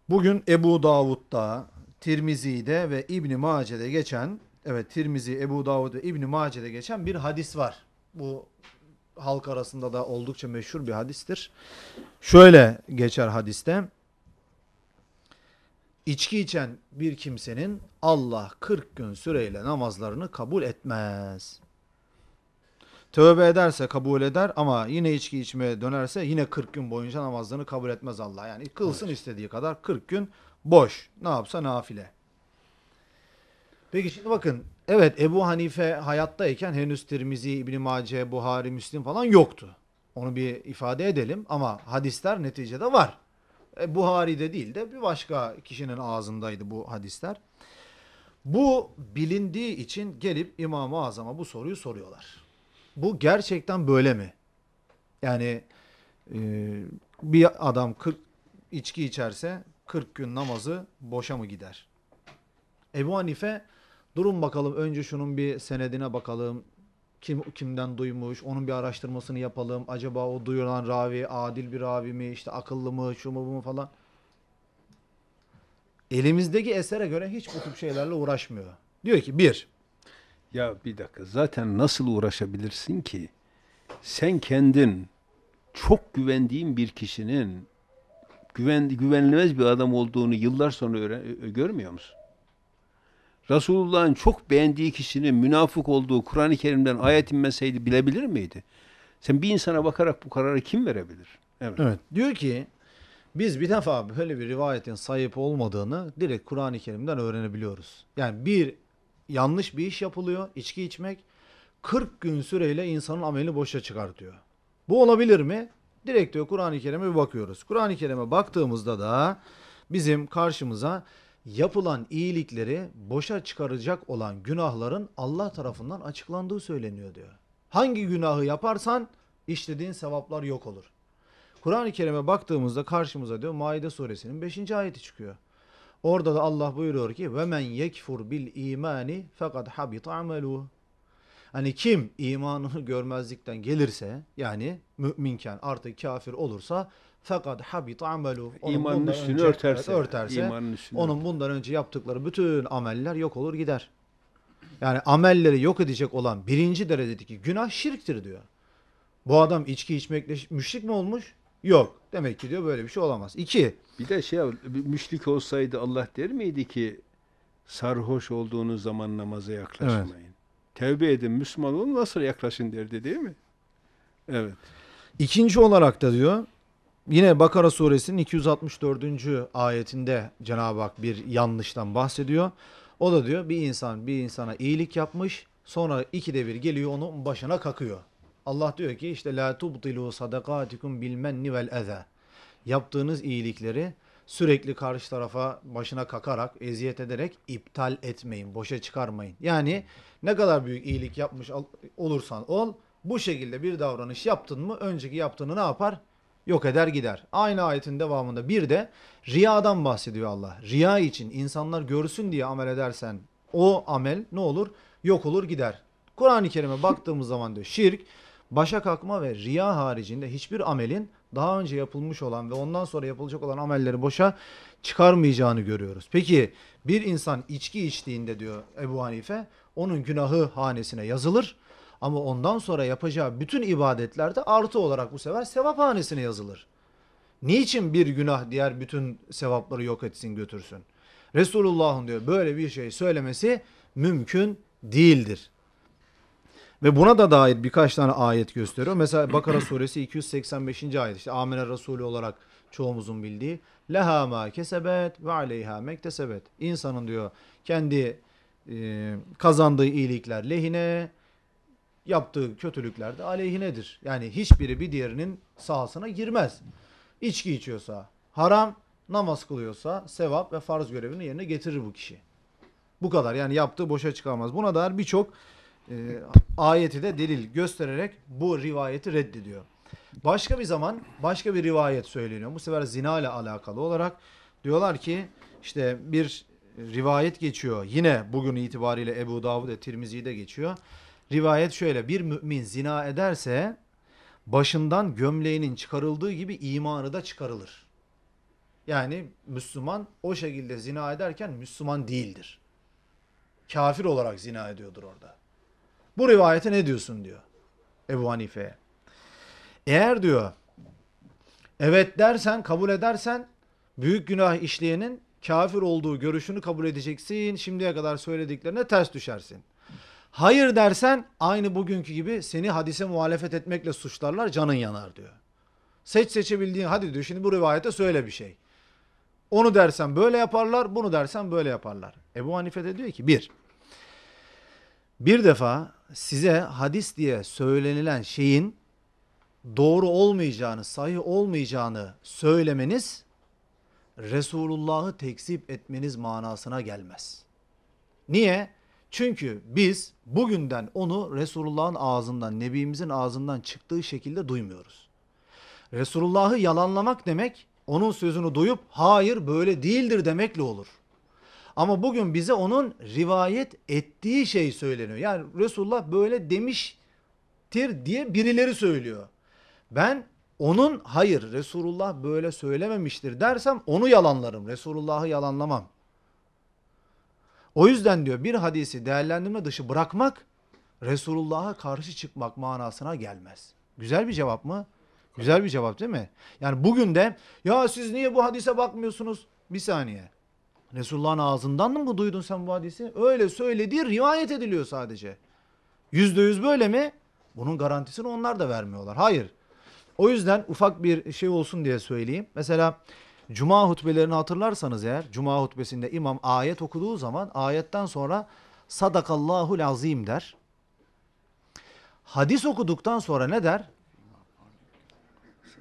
bugün Ebu Davud'da, Tirmizi'de ve İbn Mace'de geçen evet Tirmizi, Ebu Davud ve İbn Mace'de geçen bir hadis var. Bu halk arasında da oldukça meşhur bir hadistir. Şöyle geçer hadiste içki içen bir kimsenin Allah 40 gün süreyle namazlarını kabul etmez. Tövbe ederse kabul eder ama yine içki içmeye dönerse yine 40 gün boyunca namazlarını kabul etmez Allah. Yani kılsın evet. istediği kadar 40 gün boş. Ne yapsa nafile. Peki şimdi bakın evet Ebu Hanife hayattayken henüz Tirmizi, İbn Mace, Buhari, Müslim falan yoktu. Onu bir ifade edelim ama hadisler neticede var. E, Buhari'de değil de bir başka kişinin ağzındaydı bu hadisler. Bu bilindiği için gelip İmam-ı Azam'a bu soruyu soruyorlar. Bu gerçekten böyle mi? Yani e, bir adam 40 içki içerse 40 gün namazı boşa mı gider? Ebu Hanife durun bakalım önce şunun bir senedine bakalım kim kimden duymuş onun bir araştırmasını yapalım. Acaba o duyulan ravi adil bir ravi mi işte akıllı mı şu mu bu mu falan. Elimizdeki esere göre hiç bu tip şeylerle uğraşmıyor. Diyor ki bir. Ya bir dakika zaten nasıl uğraşabilirsin ki? Sen kendin çok güvendiğin bir kişinin güven, güvenilmez bir adam olduğunu yıllar sonra öğren, görmüyor musun? Resulullah'ın çok beğendiği kişinin münafık olduğu Kur'an-ı Kerim'den ayet inmeseydi bilebilir miydi? Sen bir insana bakarak bu kararı kim verebilir? Evet. evet. Diyor ki biz bir defa böyle bir rivayetin sahip olmadığını direkt Kur'an-ı Kerim'den öğrenebiliyoruz. Yani bir yanlış bir iş yapılıyor içki içmek 40 gün süreyle insanın ameli boşa çıkartıyor. Bu olabilir mi? Direkt diyor Kur'an-ı Kerim'e bir bakıyoruz. Kur'an-ı Kerim'e baktığımızda da bizim karşımıza yapılan iyilikleri boşa çıkaracak olan günahların Allah tarafından açıklandığı söyleniyor diyor. Hangi günahı yaparsan işlediğin sevaplar yok olur. Kur'an-ı Kerim'e baktığımızda karşımıza diyor Maide suresinin 5. ayeti çıkıyor. Orada da Allah buyuruyor ki ve men yekfur bil imani fakat habit amelu. Hani kim imanını görmezlikten gelirse yani müminken artık kafir olursa fakat habit amelu. Onun İmanın bundan üstünü örterse. örterse onun bundan önce yaptıkları bütün ameller yok olur gider. Yani amelleri yok edecek olan birinci derecedeki günah şirktir diyor. Bu adam içki içmekle müşrik mi olmuş? Yok. Demek ki diyor böyle bir şey olamaz. İki. Bir de şey müşrik olsaydı Allah der miydi ki sarhoş olduğunuz zaman namaza yaklaşmayın. Evet. Tevbe edin Müslüman olun nasıl yaklaşın derdi değil mi? Evet. İkinci olarak da diyor Yine Bakara suresinin 264. ayetinde Cenab-ı Hak bir yanlıştan bahsediyor. O da diyor bir insan bir insana iyilik yapmış sonra ikide bir geliyor onun başına kakıyor. Allah diyor ki işte la tubtilu sadakatikum bilmenni vel eza. Yaptığınız iyilikleri sürekli karşı tarafa başına kakarak, eziyet ederek iptal etmeyin, boşa çıkarmayın. Yani ne kadar büyük iyilik yapmış olursan ol, bu şekilde bir davranış yaptın mı önceki yaptığını ne yapar? yok eder gider. Aynı ayetin devamında bir de riyadan bahsediyor Allah. Riya için insanlar görsün diye amel edersen o amel ne olur? Yok olur gider. Kur'an-ı Kerim'e baktığımız zaman diyor şirk, başa kalkma ve riya haricinde hiçbir amelin daha önce yapılmış olan ve ondan sonra yapılacak olan amelleri boşa çıkarmayacağını görüyoruz. Peki bir insan içki içtiğinde diyor Ebu Hanife onun günahı hanesine yazılır ama ondan sonra yapacağı bütün ibadetlerde artı olarak bu sefer sevap hanesine yazılır. Niçin bir günah diğer bütün sevapları yok etsin götürsün? Resulullah'ın diyor böyle bir şey söylemesi mümkün değildir. Ve buna da dair birkaç tane ayet gösteriyor. Mesela Bakara suresi 285. ayet işte Amine Resulü olarak çoğumuzun bildiği. Leha ma kesebet ve aleyha mektesebet. İnsanın diyor kendi e, kazandığı iyilikler lehine, yaptığı kötülükler de aleyhinedir. Yani hiçbiri bir diğerinin sahasına girmez. İçki içiyorsa haram, namaz kılıyorsa sevap ve farz görevini yerine getirir bu kişi. Bu kadar yani yaptığı boşa çıkamaz. Buna dair birçok e, ayeti de delil göstererek bu rivayeti reddediyor. Başka bir zaman başka bir rivayet söyleniyor. Bu sefer zina ile alakalı olarak diyorlar ki işte bir rivayet geçiyor. Yine bugün itibariyle Ebu Davud ve Tirmizi'de geçiyor. Rivayet şöyle bir mümin zina ederse başından gömleğinin çıkarıldığı gibi imanı da çıkarılır. Yani Müslüman o şekilde zina ederken Müslüman değildir. Kafir olarak zina ediyordur orada. Bu rivayete ne diyorsun diyor Ebu Hanife'ye. Eğer diyor evet dersen kabul edersen büyük günah işleyenin kafir olduğu görüşünü kabul edeceksin. Şimdiye kadar söylediklerine ters düşersin.'' Hayır dersen aynı bugünkü gibi seni hadise muhalefet etmekle suçlarlar canın yanar diyor. Seç seçebildiğin hadi diyor şimdi bu rivayete söyle bir şey. Onu dersen böyle yaparlar, bunu dersen böyle yaparlar. Ebu Hanife de diyor ki bir, bir defa size hadis diye söylenilen şeyin doğru olmayacağını, sahih olmayacağını söylemeniz Resulullah'ı tekzip etmeniz manasına gelmez. Niye? Çünkü biz bugünden onu Resulullah'ın ağzından, Nebimizin ağzından çıktığı şekilde duymuyoruz. Resulullah'ı yalanlamak demek onun sözünü duyup hayır böyle değildir demekle olur. Ama bugün bize onun rivayet ettiği şey söyleniyor. Yani Resulullah böyle demiştir diye birileri söylüyor. Ben onun hayır Resulullah böyle söylememiştir dersem onu yalanlarım. Resulullah'ı yalanlamam. O yüzden diyor bir hadisi değerlendirme dışı bırakmak Resulullah'a karşı çıkmak manasına gelmez. Güzel bir cevap mı? Güzel bir cevap değil mi? Yani bugün de ya siz niye bu hadise bakmıyorsunuz? Bir saniye. Resulullah'ın ağzından mı bu duydun sen bu hadisi? Öyle söylediği rivayet ediliyor sadece. Yüzde yüz böyle mi? Bunun garantisini onlar da vermiyorlar. Hayır. O yüzden ufak bir şey olsun diye söyleyeyim. Mesela Cuma hutbelerini hatırlarsanız eğer Cuma hutbesinde imam ayet okuduğu zaman ayetten sonra sadakallahul azim der. Hadis okuduktan sonra ne der?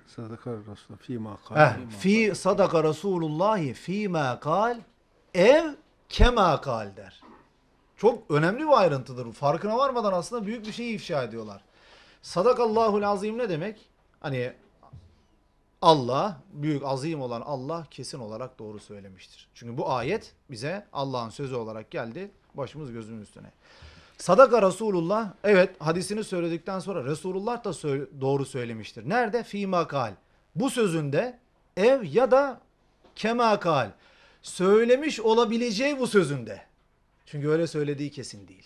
Sadaka Resulullah fîmâ kal. Eh, fî sadaka Resulullahi fîmâ kal ev kemâ kal der. Çok önemli bir ayrıntıdır. Farkına varmadan aslında büyük bir şey ifşa ediyorlar. Sadakallahul azim ne demek? Hani Allah, büyük azim olan Allah kesin olarak doğru söylemiştir. Çünkü bu ayet bize Allah'ın sözü olarak geldi. Başımız gözümün üstüne. Sadaka Resulullah, evet hadisini söyledikten sonra Resulullah da sö- doğru söylemiştir. Nerede? Fi makal. Bu sözünde ev ya da kemakal. Söylemiş olabileceği bu sözünde. Çünkü öyle söylediği kesin değil.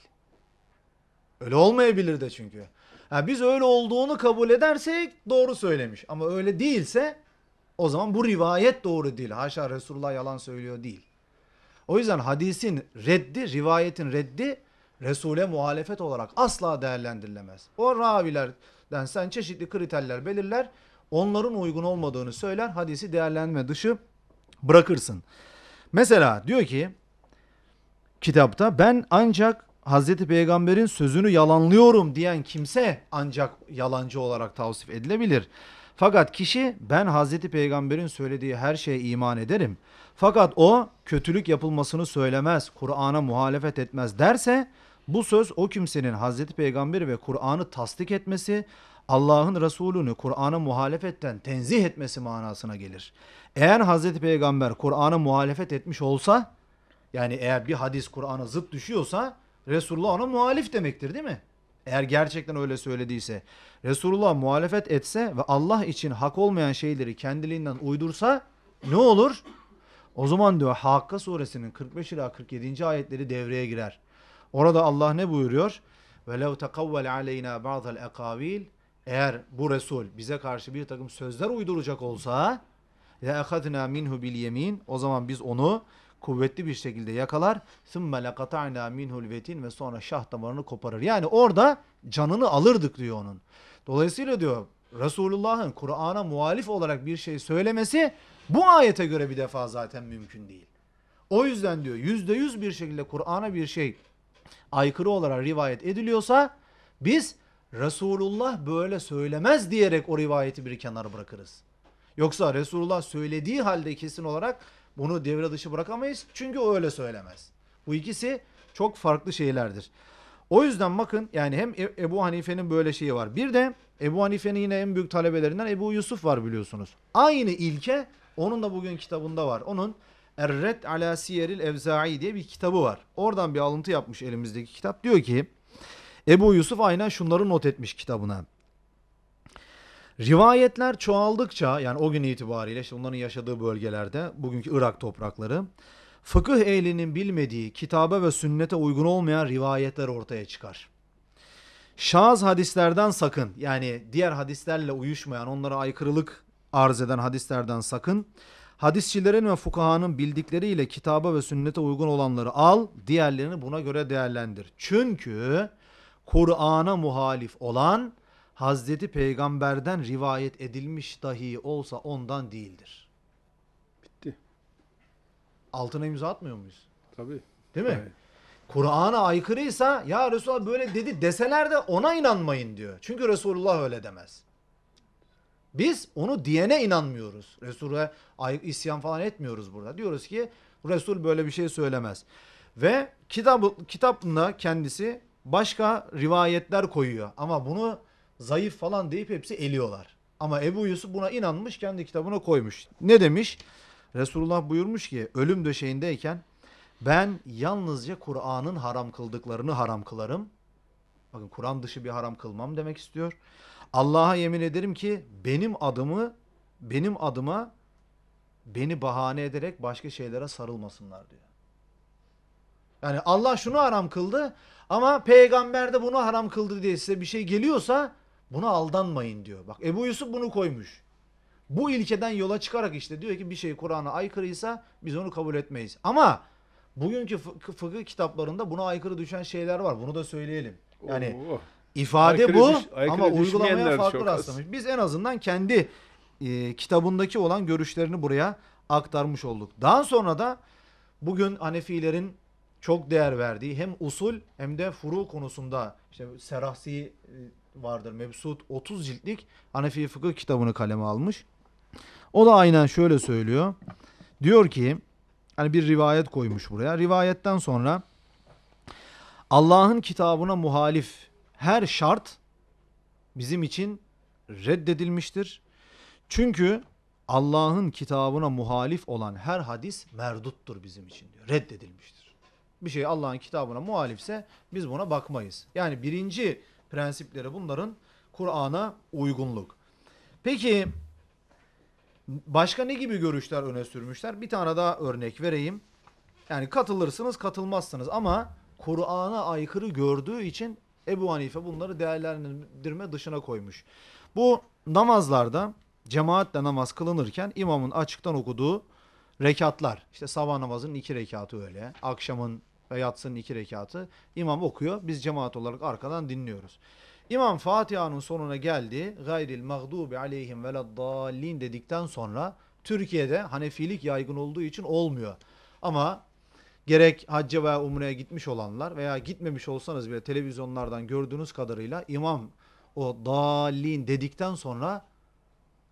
Öyle olmayabilir de çünkü. Ha, biz öyle olduğunu kabul edersek doğru söylemiş. Ama öyle değilse o zaman bu rivayet doğru değil. Haşa Resulullah yalan söylüyor değil. O yüzden hadisin reddi, rivayetin reddi Resul'e muhalefet olarak asla değerlendirilemez. O ravilerden sen çeşitli kriterler belirler. Onların uygun olmadığını söyler. Hadisi değerlendirme dışı bırakırsın. Mesela diyor ki kitapta ben ancak Hazreti Peygamber'in sözünü yalanlıyorum diyen kimse ancak yalancı olarak tavsif edilebilir. Fakat kişi ben Hazreti Peygamber'in söylediği her şeye iman ederim. Fakat o kötülük yapılmasını söylemez, Kur'an'a muhalefet etmez derse bu söz o kimsenin Hazreti Peygamber'i ve Kur'an'ı tasdik etmesi, Allah'ın Resulü'nü Kur'an'a muhalefetten tenzih etmesi manasına gelir. Eğer Hazreti Peygamber Kur'an'a muhalefet etmiş olsa, yani eğer bir hadis Kur'an'a zıt düşüyorsa Resulullah ona muhalif demektir değil mi? Eğer gerçekten öyle söylediyse. Resulullah muhalefet etse ve Allah için hak olmayan şeyleri kendiliğinden uydursa ne olur? O zaman diyor Hakka suresinin 45 ila 47. ayetleri devreye girer. Orada Allah ne buyuruyor? Ve lev tekavvel aleyna ba'del ekavil eğer bu Resul bize karşı bir takım sözler uyduracak olsa ya ehadna minhu bil yemin o zaman biz onu kuvvetli bir şekilde yakalar. ثُمَّ لَقَطَعْنَا مِنْهُ الْوَتِينَ Ve sonra şah damarını koparır. Yani orada canını alırdık diyor onun. Dolayısıyla diyor Resulullah'ın Kur'an'a muhalif olarak bir şey söylemesi bu ayete göre bir defa zaten mümkün değil. O yüzden diyor yüzde yüz bir şekilde Kur'an'a bir şey aykırı olarak rivayet ediliyorsa biz Resulullah böyle söylemez diyerek o rivayeti bir kenara bırakırız. Yoksa Resulullah söylediği halde kesin olarak bunu devre dışı bırakamayız çünkü o öyle söylemez. Bu ikisi çok farklı şeylerdir. O yüzden bakın yani hem e- Ebu Hanife'nin böyle şeyi var. Bir de Ebu Hanife'nin yine en büyük talebelerinden Ebu Yusuf var biliyorsunuz. Aynı ilke onun da bugün kitabında var. Onun Erret ala Siyeril Evza'i diye bir kitabı var. Oradan bir alıntı yapmış elimizdeki kitap. Diyor ki Ebu Yusuf aynen şunları not etmiş kitabına. Rivayetler çoğaldıkça yani o gün itibariyle işte onların yaşadığı bölgelerde bugünkü Irak toprakları fıkıh ehlinin bilmediği kitaba ve sünnete uygun olmayan rivayetler ortaya çıkar. Şaz hadislerden sakın yani diğer hadislerle uyuşmayan onlara aykırılık arz eden hadislerden sakın. Hadisçilerin ve fukahanın bildikleriyle kitaba ve sünnete uygun olanları al, diğerlerini buna göre değerlendir. Çünkü Kur'an'a muhalif olan Hazreti Peygamber'den rivayet edilmiş dahi olsa ondan değildir. Bitti. Altına imza atmıyor muyuz? Tabii. Değil mi? Kur'an'a aykırıysa ya Resulullah böyle dedi deseler de ona inanmayın diyor. Çünkü Resulullah öyle demez. Biz onu diyene inanmıyoruz. Resul'e isyan falan etmiyoruz burada. Diyoruz ki Resul böyle bir şey söylemez. Ve kitabı, kitabında kendisi başka rivayetler koyuyor. Ama bunu zayıf falan deyip hepsi eliyorlar. Ama Ebu Yusuf buna inanmış kendi kitabına koymuş. Ne demiş? Resulullah buyurmuş ki ölüm döşeğindeyken ben yalnızca Kur'an'ın haram kıldıklarını haram kılarım. Bakın Kur'an dışı bir haram kılmam demek istiyor. Allah'a yemin ederim ki benim adımı benim adıma beni bahane ederek başka şeylere sarılmasınlar diyor. Yani Allah şunu haram kıldı ama peygamber de bunu haram kıldı diye size bir şey geliyorsa Buna aldanmayın diyor. Bak Ebu Yusuf bunu koymuş. Bu ilkeden yola çıkarak işte diyor ki bir şey Kur'an'a aykırıysa biz onu kabul etmeyiz. Ama bugünkü fıkıh kitaplarında buna aykırı düşen şeyler var. Bunu da söyleyelim. Yani Oo. ifade aykırı bu düş, ama uygulamaya farklı rastlamış. Biz en azından kendi e, kitabındaki olan görüşlerini buraya aktarmış olduk. Daha sonra da bugün Hanefilerin çok değer verdiği hem usul hem de furu konusunda işte Serahsi e, vardır. Mebsut 30 ciltlik Hanefi fıkıh kitabını kaleme almış. O da aynen şöyle söylüyor. Diyor ki hani bir rivayet koymuş buraya. Rivayetten sonra Allah'ın kitabına muhalif her şart bizim için reddedilmiştir. Çünkü Allah'ın kitabına muhalif olan her hadis merduttur bizim için diyor. Reddedilmiştir. Bir şey Allah'ın kitabına muhalifse biz buna bakmayız. Yani birinci prensipleri bunların Kur'an'a uygunluk. Peki başka ne gibi görüşler öne sürmüşler? Bir tane daha örnek vereyim. Yani katılırsınız katılmazsınız ama Kur'an'a aykırı gördüğü için Ebu Hanife bunları değerlendirme dışına koymuş. Bu namazlarda cemaatle namaz kılınırken imamın açıktan okuduğu rekatlar. işte sabah namazının iki rekatı öyle. Akşamın ve yatsının iki rekatı. İmam okuyor. Biz cemaat olarak arkadan dinliyoruz. İmam Fatiha'nın sonuna geldi. Gayril mağdubi aleyhim veleddallin dedikten sonra Türkiye'de Hanefilik yaygın olduğu için olmuyor. Ama gerek hacca veya umreye gitmiş olanlar veya gitmemiş olsanız bile televizyonlardan gördüğünüz kadarıyla imam o dalin dedikten sonra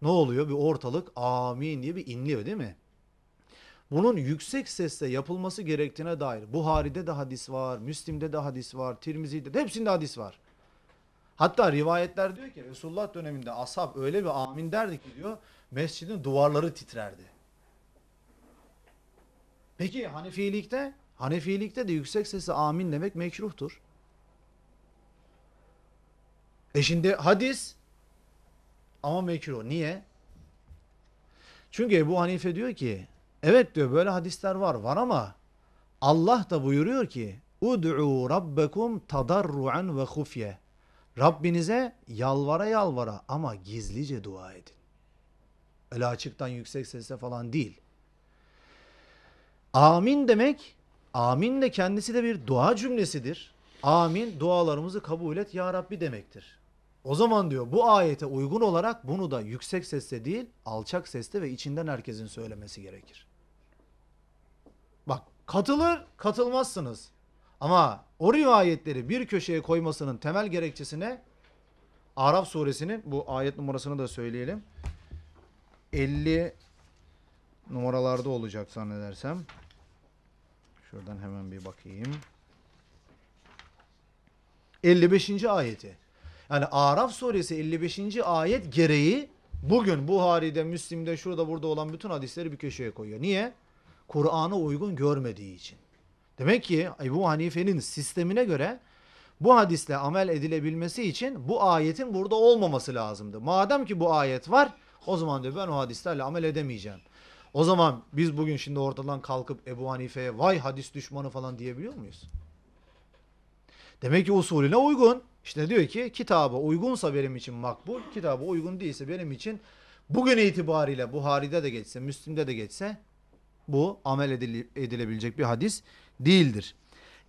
ne oluyor? Bir ortalık amin diye bir inliyor değil mi? bunun yüksek sesle yapılması gerektiğine dair Buhari'de de hadis var, Müslim'de de hadis var, Tirmizi'de de hepsinde hadis var. Hatta rivayetler diyor ki Resulullah döneminde ashab öyle bir amin derdi ki diyor mescidin duvarları titrerdi. Peki Hanefilikte? Hanefilikte de yüksek sesle amin demek mekruhtur. E şimdi hadis ama mekruh. Niye? Çünkü Ebu Hanife diyor ki Evet diyor böyle hadisler var. Var ama Allah da buyuruyor ki Ud'u rabbekum tadarruan ve hufye. Rabbinize yalvara yalvara ama gizlice dua edin. Öyle açıktan yüksek sesle falan değil. Amin demek, amin de kendisi de bir dua cümlesidir. Amin dualarımızı kabul et ya Rabbi demektir. O zaman diyor bu ayete uygun olarak bunu da yüksek sesle değil alçak sesle ve içinden herkesin söylemesi gerekir. Katılır, katılmazsınız. Ama o rivayetleri bir köşeye koymasının temel gerekçesine Araf suresinin bu ayet numarasını da söyleyelim. 50 numaralarda olacak zannedersem. Şuradan hemen bir bakayım. 55. ayeti. Yani Araf suresi 55. ayet gereği bugün Buhari'de, Müslim'de, şurada burada olan bütün hadisleri bir köşeye koyuyor. Niye? Kur'an'a uygun görmediği için. Demek ki Ebu Hanife'nin sistemine göre bu hadisle amel edilebilmesi için bu ayetin burada olmaması lazımdı. Madem ki bu ayet var o zaman diyor ben o hadislerle amel edemeyeceğim. O zaman biz bugün şimdi ortadan kalkıp Ebu Hanife'ye vay hadis düşmanı falan diyebiliyor muyuz? Demek ki usulüne uygun. İşte diyor ki Kitabı uygunsa benim için makbul, Kitabı uygun değilse benim için bugün itibariyle Buhari'de de geçse, Müslim'de de geçse bu amel edilebilecek bir hadis değildir.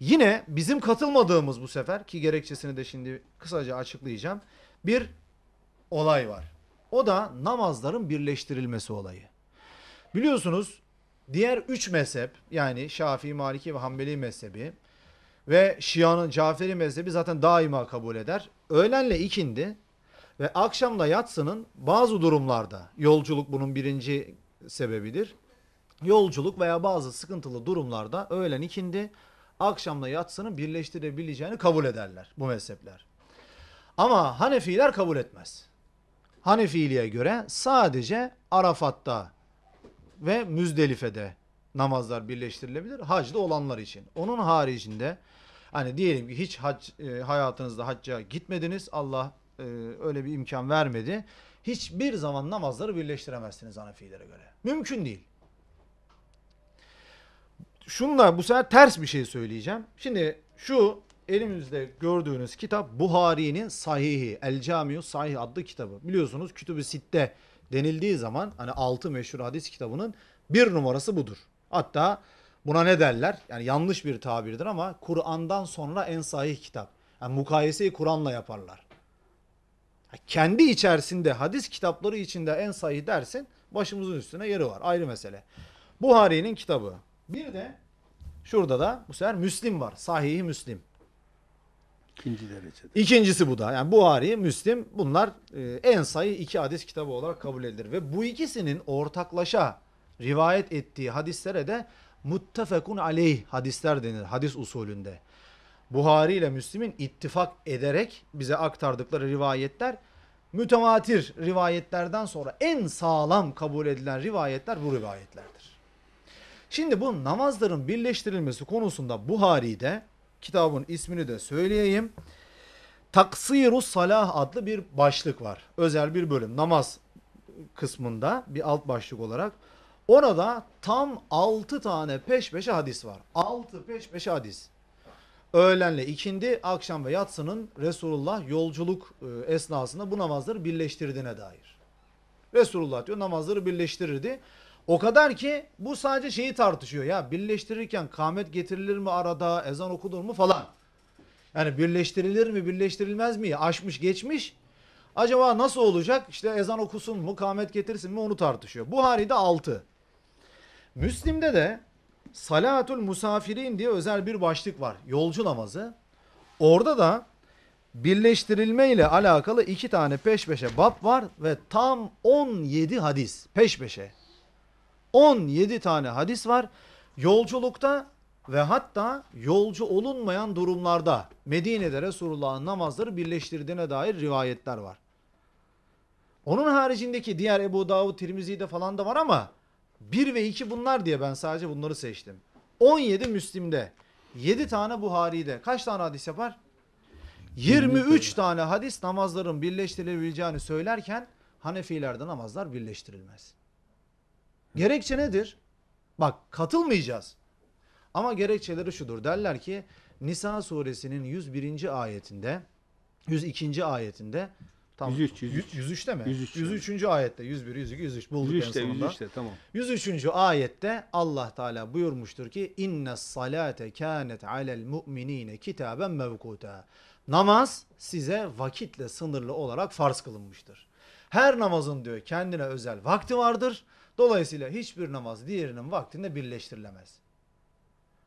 Yine bizim katılmadığımız bu sefer ki gerekçesini de şimdi kısaca açıklayacağım. Bir olay var. O da namazların birleştirilmesi olayı. Biliyorsunuz diğer üç mezhep yani Şafii, Maliki ve Hanbeli mezhebi ve Şia'nın Caferi mezhebi zaten daima kabul eder. Öğlenle ikindi ve akşamda yatsının bazı durumlarda yolculuk bunun birinci sebebidir yolculuk veya bazı sıkıntılı durumlarda öğlen ikindi akşamla yatsını birleştirebileceğini kabul ederler bu mezhepler. Ama Hanefiler kabul etmez. Hanefiliğe göre sadece Arafat'ta ve Müzdelife'de namazlar birleştirilebilir. Hacda olanlar için. Onun haricinde hani diyelim ki hiç hac, e, hayatınızda hacca gitmediniz. Allah e, öyle bir imkan vermedi. Hiçbir zaman namazları birleştiremezsiniz Hanefilere göre. Mümkün değil şunla bu sefer ters bir şey söyleyeceğim. Şimdi şu elimizde gördüğünüz kitap Buhari'nin Sahihi, El Camiu Sahih adlı kitabı. Biliyorsunuz Kütüb-ü Sitte denildiği zaman hani altı meşhur hadis kitabının bir numarası budur. Hatta buna ne derler? Yani yanlış bir tabirdir ama Kur'an'dan sonra en sahih kitap. Yani mukayeseyi Kur'an'la yaparlar. Kendi içerisinde hadis kitapları içinde en sahih dersin başımızın üstüne yeri var. Ayrı mesele. Buhari'nin kitabı. Bir de şurada da bu sefer Müslim var. Sahih-i Müslim. İkinci derecede. İkincisi bu da. Yani Buhari, Müslim bunlar e, en sayı iki hadis kitabı olarak kabul edilir. Ve bu ikisinin ortaklaşa rivayet ettiği hadislere de muttefekun aleyh hadisler denir hadis usulünde. Buhari ile Müslim'in ittifak ederek bize aktardıkları rivayetler mütevatir rivayetlerden sonra en sağlam kabul edilen rivayetler bu rivayetlerdir. Şimdi bu namazların birleştirilmesi konusunda Buhari'de kitabın ismini de söyleyeyim. Taksiru Salah adlı bir başlık var. Özel bir bölüm namaz kısmında bir alt başlık olarak. Orada tam 6 tane peş peşe hadis var. 6 peş peşe hadis. Öğlenle ikindi, akşam ve yatsının Resulullah yolculuk e, esnasında bu namazları birleştirdiğine dair. Resulullah diyor namazları birleştirirdi. O kadar ki bu sadece şeyi tartışıyor ya birleştirirken kamet getirilir mi arada ezan okunur mu falan. Yani birleştirilir mi birleştirilmez mi aşmış geçmiş. Acaba nasıl olacak işte ezan okusun mu kamet getirsin mi onu tartışıyor. Buhari'de 6. Müslim'de de Salatul Musafirin diye özel bir başlık var. Yolcu namazı. Orada da birleştirilme ile alakalı iki tane peş peşe bab var ve tam 17 hadis peş peşe. 17 tane hadis var. Yolculukta ve hatta yolcu olunmayan durumlarda Medine'de Resulullah'ın namazları birleştirdiğine dair rivayetler var. Onun haricindeki diğer Ebu Davud, Tirmizi'de falan da var ama 1 ve 2 bunlar diye ben sadece bunları seçtim. 17 Müslim'de, 7 tane Buhari'de kaç tane hadis yapar? 23 tane hadis namazların birleştirilebileceğini söylerken Hanefiler'de namazlar birleştirilmez. Gerekçe nedir? Bak katılmayacağız. Ama gerekçeleri şudur. Derler ki Nisa suresinin 101. ayetinde 102. ayetinde tam 103 103 103'te mi? 103. 103. ayette 101 102 103 bulduk 103'te, en sonunda. 103'te tamam. 103. ayette Allah Teala buyurmuştur ki inne salate kanet alel mu'minine kitaben mevkuta. Namaz size vakitle sınırlı olarak farz kılınmıştır. Her namazın diyor kendine özel vakti vardır Dolayısıyla hiçbir namaz diğerinin vaktinde birleştirilemez.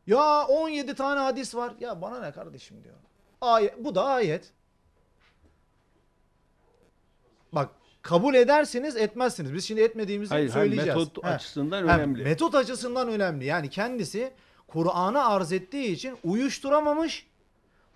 Ya 17 tane hadis var. Ya bana ne kardeşim diyor. Ayet, bu da ayet. Bak kabul edersiniz etmezsiniz. Biz şimdi etmediğimizi Hayır, söyleyeceğiz. Hayır metot He. açısından He. önemli. Metot açısından önemli. Yani kendisi Kur'an'ı arz ettiği için uyuşturamamış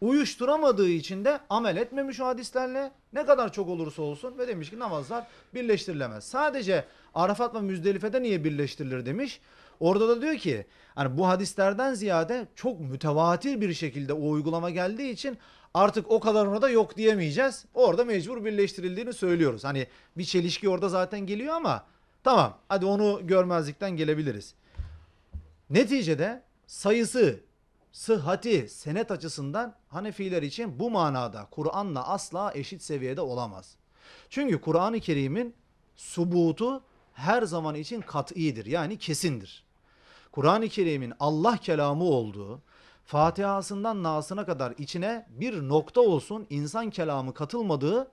uyuşturamadığı için de amel etmemiş o hadislerle ne kadar çok olursa olsun ve demiş ki namazlar birleştirilemez. Sadece Arafat ve Müzdelife'de niye birleştirilir demiş. Orada da diyor ki hani bu hadislerden ziyade çok mütevatir bir şekilde o uygulama geldiği için artık o kadarına da yok diyemeyeceğiz. Orada mecbur birleştirildiğini söylüyoruz. Hani bir çelişki orada zaten geliyor ama tamam hadi onu görmezlikten gelebiliriz. Neticede sayısı, sıhhati, senet açısından Hanefiler için bu manada Kur'an'la asla eşit seviyede olamaz. Çünkü Kur'an-ı Kerim'in subutu her zaman için kat'idir yani kesindir. Kur'an-ı Kerim'in Allah kelamı olduğu, Fatiha'sından Nas'ına kadar içine bir nokta olsun insan kelamı katılmadığı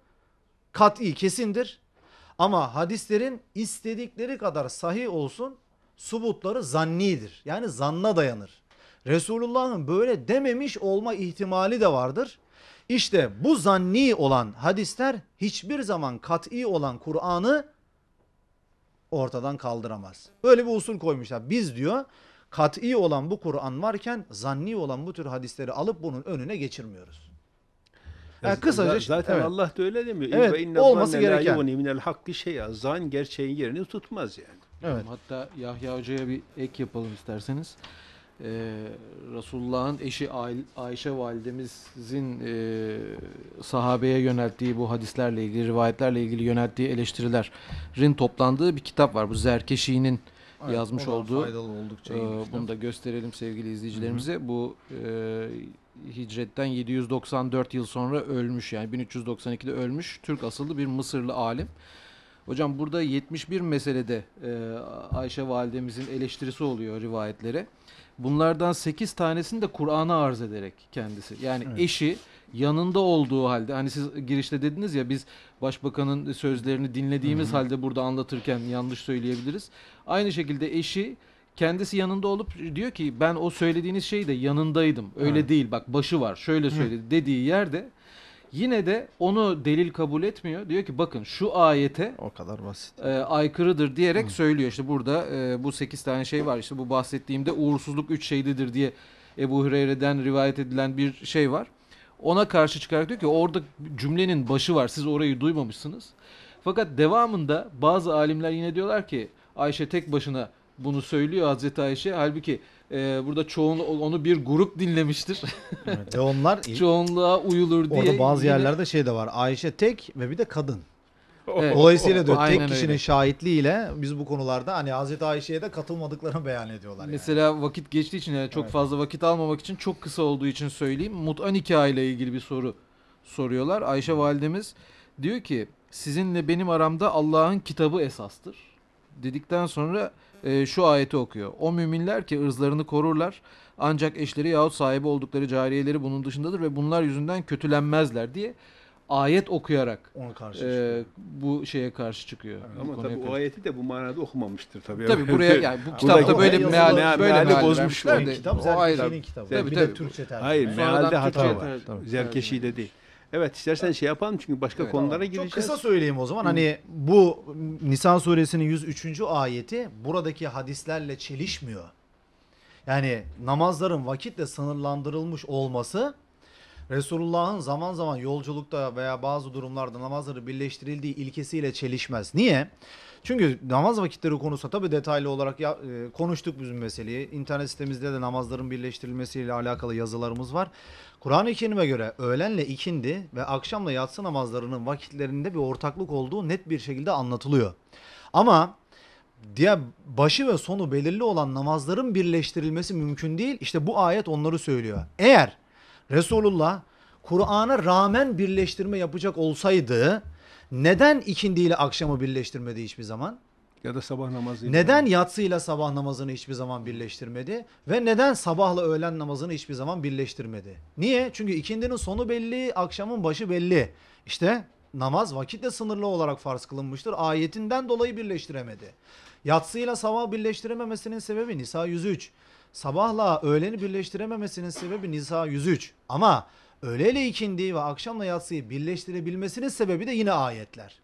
kat'i kesindir. Ama hadislerin istedikleri kadar sahih olsun subutları zannidir. Yani zanna dayanır. Resulullah'ın böyle dememiş olma ihtimali de vardır. İşte bu zanni olan hadisler hiçbir zaman kat'i olan Kur'an'ı ortadan kaldıramaz. Böyle bir usul koymuşlar. Biz diyor kat'i olan bu Kur'an varken zanni olan bu tür hadisleri alıp bunun önüne geçirmiyoruz. Yani kısaca zaten evet. Allah da öyle demiyor. Evet, olması gereken. minel hakki şey ya. zan gerçeğin yerini tutmaz yani. Evet. Hatta Yahya Hoca'ya bir ek yapalım isterseniz e, Resulullah'ın eşi Ay Ayşe validemizin e, sahabeye yönelttiği bu hadislerle ilgili, rivayetlerle ilgili yönelttiği eleştirilerin toplandığı bir kitap var. Bu Zerkeşi'nin evet, yazmış olduğu. E, bunu da gösterelim sevgili izleyicilerimize. Hı hı. Bu e, hicretten 794 yıl sonra ölmüş yani 1392'de ölmüş Türk asıllı bir Mısırlı alim. Hocam burada 71 meselede e, Ayşe validemizin eleştirisi oluyor rivayetlere. Bunlardan 8 tanesini de Kur'an'a arz ederek kendisi. Yani evet. eşi yanında olduğu halde hani siz girişte dediniz ya biz başbakanın sözlerini dinlediğimiz Hı-hı. halde burada anlatırken yanlış söyleyebiliriz. Aynı şekilde eşi kendisi yanında olup diyor ki ben o söylediğiniz şeyi de yanındaydım. Öyle evet. değil bak başı var şöyle söyledi Hı. dediği yerde Yine de onu delil kabul etmiyor. Diyor ki bakın şu ayete O kadar basit. e, aykırıdır diyerek söylüyor. İşte burada e, bu 8 tane şey var. İşte bu bahsettiğimde uğursuzluk 3 şeydedir diye Ebu Hureyre'den rivayet edilen bir şey var. Ona karşı çıkarak diyor ki orada cümlenin başı var. Siz orayı duymamışsınız. Fakat devamında bazı alimler yine diyorlar ki Ayşe tek başına bunu söylüyor Hazreti Ayşe. Halbuki ee, burada çoğun onu bir grup dinlemiştir. Evet, e onlar çoğunluğa uyulur diye. Orada bazı yine... yerlerde şey de var. Ayşe tek ve bir de kadın. Evet. Dolayısıyla diyor Aynen tek kişinin öyle. şahitliğiyle biz bu konularda hani Hazreti Ayşe'ye de katılmadıklarını beyan ediyorlar. Mesela yani. vakit geçtiği için yani çok evet. fazla vakit almamak için çok kısa olduğu için söyleyeyim. Mut'a nikahı ile ilgili bir soru soruyorlar. Ayşe validemiz diyor ki sizinle benim aramda Allah'ın kitabı esastır. Dedikten sonra e, şu ayeti okuyor. O müminler ki ırzlarını korurlar ancak eşleri yahut sahibi oldukları cariyeleri bunun dışındadır ve bunlar yüzünden kötülenmezler diye ayet okuyarak Ona karşı e, bu şeye karşı çıkıyor. Yani ama tabii karşı. o ayeti de bu manada okumamıştır tabii. Tabii buraya yani bu kitapta böyle bir meal böyle meali, bozmuş. De, kitap o ayrı. Kitabı. Tabii, tabii. Bir de Türkçe tercüme. Hayır, mealde hata var. de değil. Evet istersen şey yapalım çünkü başka Evet, konulara gireceğiz. Çok kısa söyleyeyim o zaman. Hani bu Nisan suresinin 103. ayeti buradaki hadislerle çelişmiyor. Yani namazların vakitle sınırlandırılmış olması Resulullah'ın zaman zaman yolculukta veya bazı durumlarda namazları birleştirildiği ilkesiyle çelişmez. Niye? Çünkü namaz vakitleri konusunda tabi detaylı olarak ya, e, konuştuk bizim meseleyi. İnternet sitemizde de namazların birleştirilmesiyle alakalı yazılarımız var. Kur'an-ı Kerim'e göre öğlenle ikindi ve akşamla yatsı namazlarının vakitlerinde bir ortaklık olduğu net bir şekilde anlatılıyor. Ama diye başı ve sonu belirli olan namazların birleştirilmesi mümkün değil. İşte bu ayet onları söylüyor. Eğer Resulullah Kur'an'a rağmen birleştirme yapacak olsaydı neden ikindiyle akşamı birleştirmedi hiçbir zaman? Ya da sabah namazı. Neden yatsı ile sabah namazını hiçbir zaman birleştirmedi? Ve neden sabahla öğlen namazını hiçbir zaman birleştirmedi? Niye? Çünkü ikindinin sonu belli, akşamın başı belli. İşte namaz vakitle sınırlı olarak farz kılınmıştır. Ayetinden dolayı birleştiremedi. Yatsıyla sabah birleştirememesinin sebebi Nisa 103. Sabahla öğleni birleştirememesinin sebebi Nisa 103. Ama öğleyle ikindi ve akşamla yatsıyı birleştirebilmesinin sebebi de yine ayetler.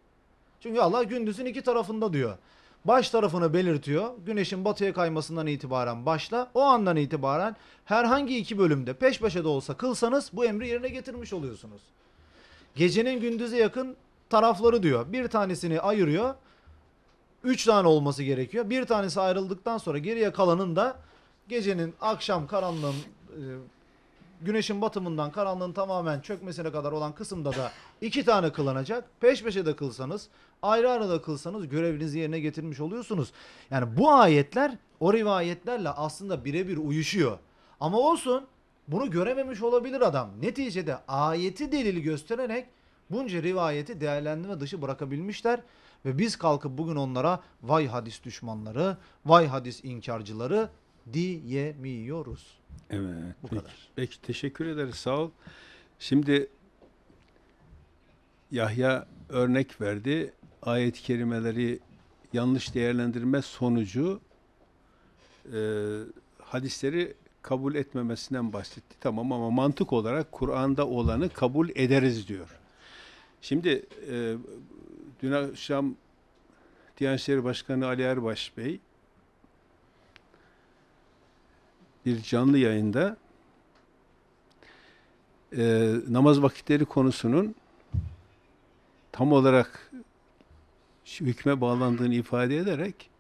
Çünkü Allah gündüzün iki tarafında diyor. Baş tarafını belirtiyor. Güneşin batıya kaymasından itibaren başla. O andan itibaren herhangi iki bölümde peş peşe de olsa kılsanız bu emri yerine getirmiş oluyorsunuz. Gecenin gündüze yakın tarafları diyor. Bir tanesini ayırıyor. Üç tane olması gerekiyor. Bir tanesi ayrıldıktan sonra geriye kalanın da gecenin akşam karanlığın e, güneşin batımından karanlığın tamamen çökmesine kadar olan kısımda da iki tane kılanacak. Peş peşe de kılsanız ayrı ayrı da kılsanız görevinizi yerine getirmiş oluyorsunuz. Yani bu ayetler o rivayetlerle aslında birebir uyuşuyor. Ama olsun bunu görememiş olabilir adam. Neticede ayeti delil göstererek bunca rivayeti değerlendirme dışı bırakabilmişler. Ve biz kalkıp bugün onlara vay hadis düşmanları, vay hadis inkarcıları diyemiyoruz. Evet. Bu peki, kadar. Peki teşekkür ederiz. Sağ ol. Şimdi Yahya örnek verdi. Ayet-i kerimeleri yanlış değerlendirme sonucu e, hadisleri kabul etmemesinden bahsetti. Tamam ama mantık olarak Kur'an'da olanı kabul ederiz diyor. Şimdi e, dün akşam Diyanet İşleri Başkanı Ali Erbaş Bey bir canlı yayında e, namaz vakitleri konusunun tam olarak hükme bağlandığını ifade ederek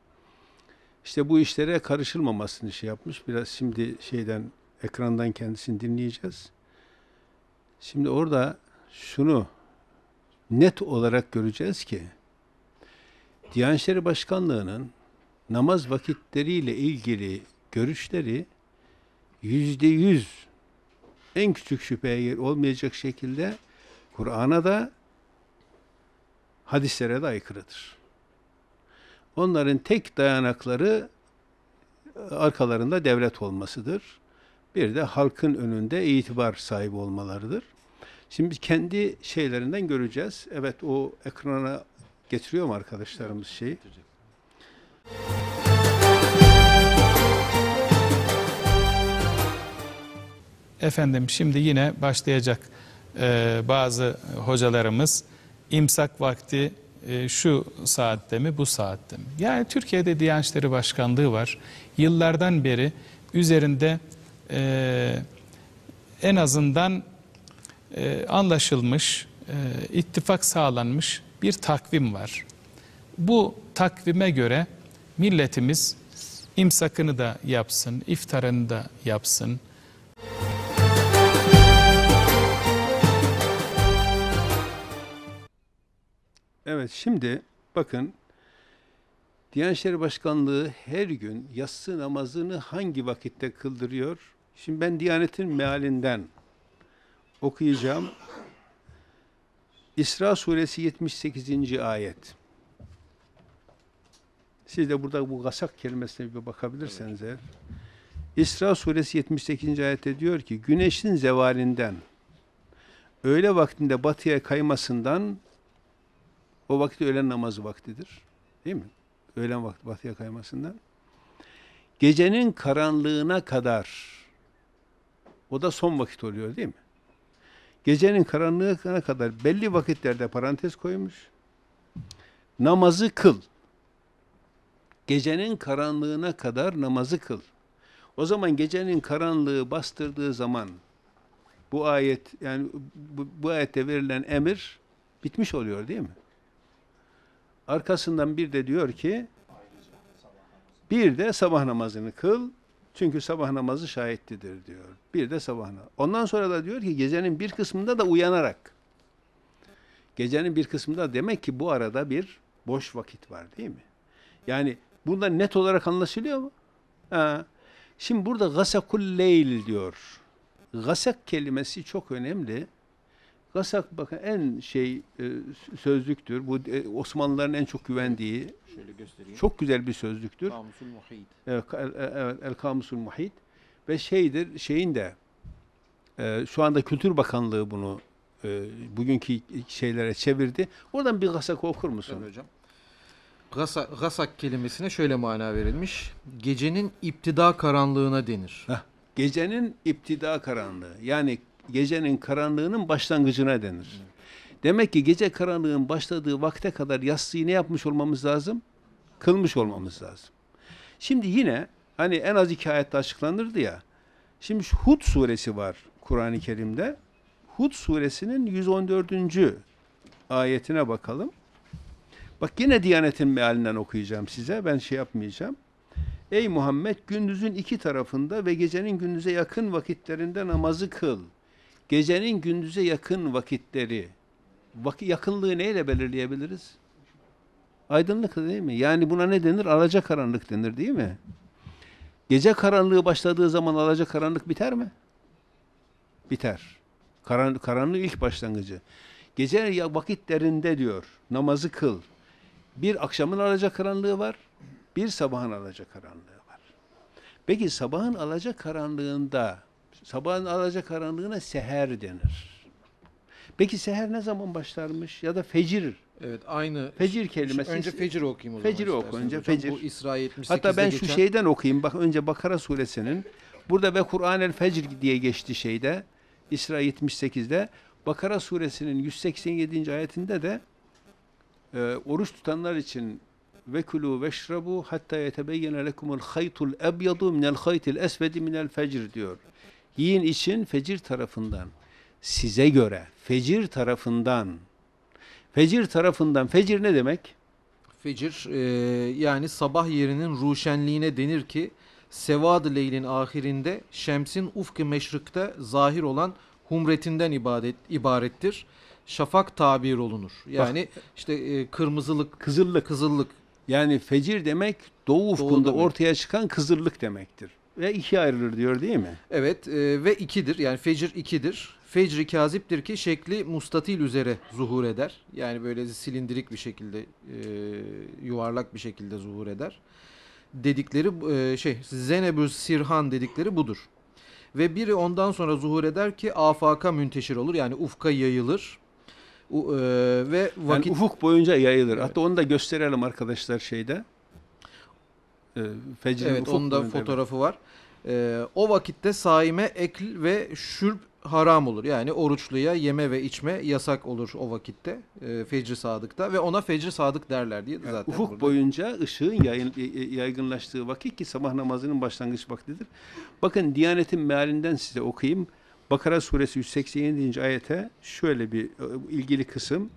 işte bu işlere karışılmamasını şey yapmış. Biraz şimdi şeyden ekrandan kendisini dinleyeceğiz. Şimdi orada şunu net olarak göreceğiz ki Diyanet İşleri Başkanlığı'nın namaz vakitleriyle ilgili görüşleri yüzde yüz en küçük şüpheye yer olmayacak şekilde Kur'an'a da hadislere de aykırıdır. Onların tek dayanakları arkalarında devlet olmasıdır. Bir de halkın önünde itibar sahibi olmalarıdır. Şimdi kendi şeylerinden göreceğiz. Evet o ekrana getiriyor mu arkadaşlarımız şeyi? Getirecek. Efendim şimdi yine başlayacak e, bazı hocalarımız imsak vakti e, şu saatte mi bu saatte mi? Yani Türkiye'de Diyanet Başkanlığı var. Yıllardan beri üzerinde e, en azından e, anlaşılmış, e, ittifak sağlanmış bir takvim var. Bu takvime göre milletimiz imsakını da yapsın, iftarını da yapsın, Evet şimdi bakın Diyanet Başkanlığı her gün yatsı namazını hangi vakitte kıldırıyor? Şimdi ben Diyanet'in mealinden okuyacağım. İsra suresi 78. ayet. Siz de burada bu gasak kelimesine bir bakabilirseniz evet. eğer. İsra suresi 78. ayette diyor ki güneşin zevalinden öğle vaktinde batıya kaymasından o vakit öğlen namazı vaktidir. Değil mi? Öğlen vakti batıya kaymasından. Gecenin karanlığına kadar o da son vakit oluyor değil mi? Gecenin karanlığına kadar belli vakitlerde parantez koymuş. Namazı kıl. Gecenin karanlığına kadar namazı kıl. O zaman gecenin karanlığı bastırdığı zaman bu ayet yani bu, bu ayette verilen emir bitmiş oluyor değil mi? Arkasından bir de diyor ki bir de sabah namazını kıl. Çünkü sabah namazı şahitlidir diyor. Bir de sabah namazı. Ondan sonra da diyor ki gecenin bir kısmında da uyanarak. Gecenin bir kısmında demek ki bu arada bir boş vakit var değil mi? Yani bunda net olarak anlaşılıyor mu? Ha. Şimdi burada gasakul leyl diyor. Gasak kelimesi çok önemli. Gasak bakın en şey e, sözlüktür. Bu e, Osmanlıların en çok güvendiği. Şöyle göstereyim. Çok güzel bir sözlüktür. Kamusul Muhit. Evet, e, evet El Kamusul Muhit ve şeydir şeyin de e, şu anda Kültür Bakanlığı bunu e, bugünkü şeylere çevirdi. Oradan bir gasak okur musun? Evet hocam. Gasa, gasak kelimesine şöyle mana verilmiş. Gecenin iptida karanlığına denir. Heh, gecenin iptida karanlığı. Yani gecenin karanlığının başlangıcına denir. Demek ki gece karanlığın başladığı vakte kadar yatsıyı ne yapmış olmamız lazım? Kılmış olmamız lazım. Şimdi yine hani en az iki ayette açıklanırdı ya. Şimdi Hud suresi var Kur'an-ı Kerim'de. Hud suresinin 114. ayetine bakalım. Bak yine Diyanet'in mealinden okuyacağım size. Ben şey yapmayacağım. Ey Muhammed gündüzün iki tarafında ve gecenin gündüze yakın vakitlerinde namazı kıl. Gecenin gündüze yakın vakitleri, vak yakınlığı neyle belirleyebiliriz? Aydınlık değil mi? Yani buna ne denir? Alaca karanlık denir değil mi? Gece karanlığı başladığı zaman alaca karanlık biter mi? Biter. Karan, karanlığı ilk başlangıcı. Gece vakitlerinde diyor namazı kıl. Bir akşamın alaca karanlığı var, bir sabahın alaca karanlığı var. Peki sabahın alaca karanlığında Sabahın alaca karanlığına seher denir. Peki seher ne zaman başlarmış? Ya da fecir. Evet aynı. Fecir kelimesi. Önce fecir okuyayım o zaman. Fecir oku önce hocam. fecir. Bu İsra 78'de Hatta ben geçen... şu şeyden okuyayım. Bak önce Bakara suresinin. Burada ve Kur'an el fecir diye geçti şeyde. İsra 78'de. Bakara suresinin 187. ayetinde de e, oruç tutanlar için ve kulu ve veşrabu hatta yetebeyyene lekumul haytul ebyadu minel haytil esvedi minel fecir diyor. Yiyin için fecir tarafından. Size göre fecir tarafından. Fecir tarafından. Fecir ne demek? Fecir e, yani sabah yerinin ruşenliğine denir ki sevad Leyl'in ahirinde Şems'in ufkı meşrıkta zahir olan humretinden ibadet, ibarettir. Şafak tabir olunur. Yani Bak, işte e, kırmızılık, kızıllık. kızıllık. Yani fecir demek doğu ufkunda doğu ortaya çıkan kızıllık demektir ve iki ayrılır diyor değil mi? Evet e, ve ikidir yani fecir ikidir. Fecri kaziptir ki şekli mustatil üzere zuhur eder. Yani böyle silindirik bir şekilde e, yuvarlak bir şekilde zuhur eder. Dedikleri e, şey Zenebül Sirhan dedikleri budur. Ve biri ondan sonra zuhur eder ki afaka münteşir olur yani ufka yayılır. U, e, ve vakit... Yani ufuk boyunca yayılır. Evet. Hatta onu da gösterelim arkadaşlar şeyde. E, ee, Fecrin evet onun da fotoğrafı evet. var. E, o vakitte saime ekl ve şürp haram olur. Yani oruçluya yeme ve içme yasak olur o vakitte. E, Fecri Sadık'ta ve ona Fecri Sadık derler diye yani Ufuk burada. boyunca ışığın yayın, e, e, yaygınlaştığı vakit ki sabah namazının başlangıç vaktidir. Bakın Diyanet'in mealinden size okuyayım. Bakara suresi 187. ayete şöyle bir e, ilgili kısım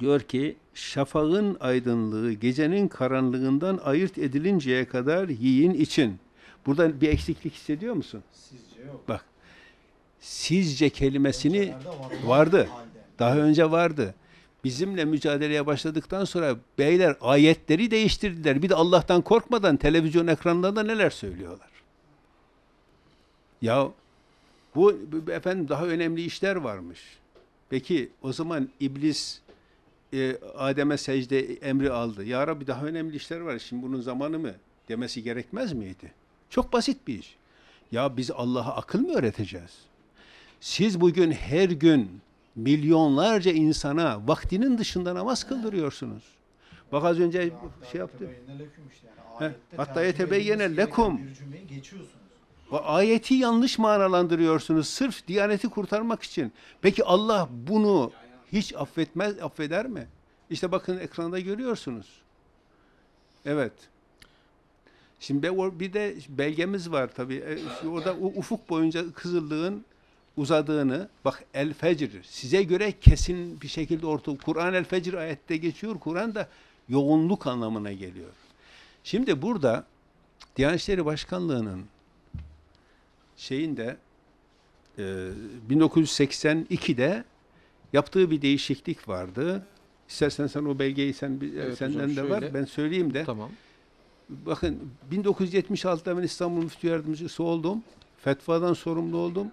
diyor ki şafağın aydınlığı gecenin karanlığından ayırt edilinceye kadar yiyin için. Burada bir eksiklik hissediyor musun? Sizce yok. Bak. Sizce kelimesini vardı. vardı. Daha önce vardı. Bizimle mücadeleye başladıktan sonra beyler ayetleri değiştirdiler. Bir de Allah'tan korkmadan televizyon ekranlarında neler söylüyorlar. Ya bu efendim daha önemli işler varmış. Peki o zaman iblis e, Adem'e secde emri aldı. Ya Rabbi daha önemli işler var. Şimdi bunun zamanı mı? Demesi gerekmez miydi? Çok basit bir iş. Ya biz Allah'a akıl mı öğreteceğiz? Siz bugün her gün milyonlarca insana vaktinin dışında namaz kıldırıyorsunuz. Bak az önce ya, şey yaptı. Yani, Hatta yine lekum. Ayeti yanlış manalandırıyorsunuz sırf diyaneti kurtarmak için. Peki Allah bunu yani, hiç affetmez, affeder mi? İşte bakın ekranda görüyorsunuz. Evet. Şimdi bir de belgemiz var tabii. E, orada ufuk boyunca Kızıldığ'ın uzadığını, bak El Fecr, size göre kesin bir şekilde orta, Kur'an El Fecr ayette geçiyor, Kur'an da yoğunluk anlamına geliyor. Şimdi burada Diyanet İşleri Başkanlığı'nın şeyinde 1982'de e, yaptığı bir değişiklik vardı. İstersen sen o belgeyi sen evet, senden de var. Ben söyleyeyim de. Tamam. Bakın 1976'da ben İstanbul Müftü Yardımcısı oldum. Fetvadan sorumlu oldum.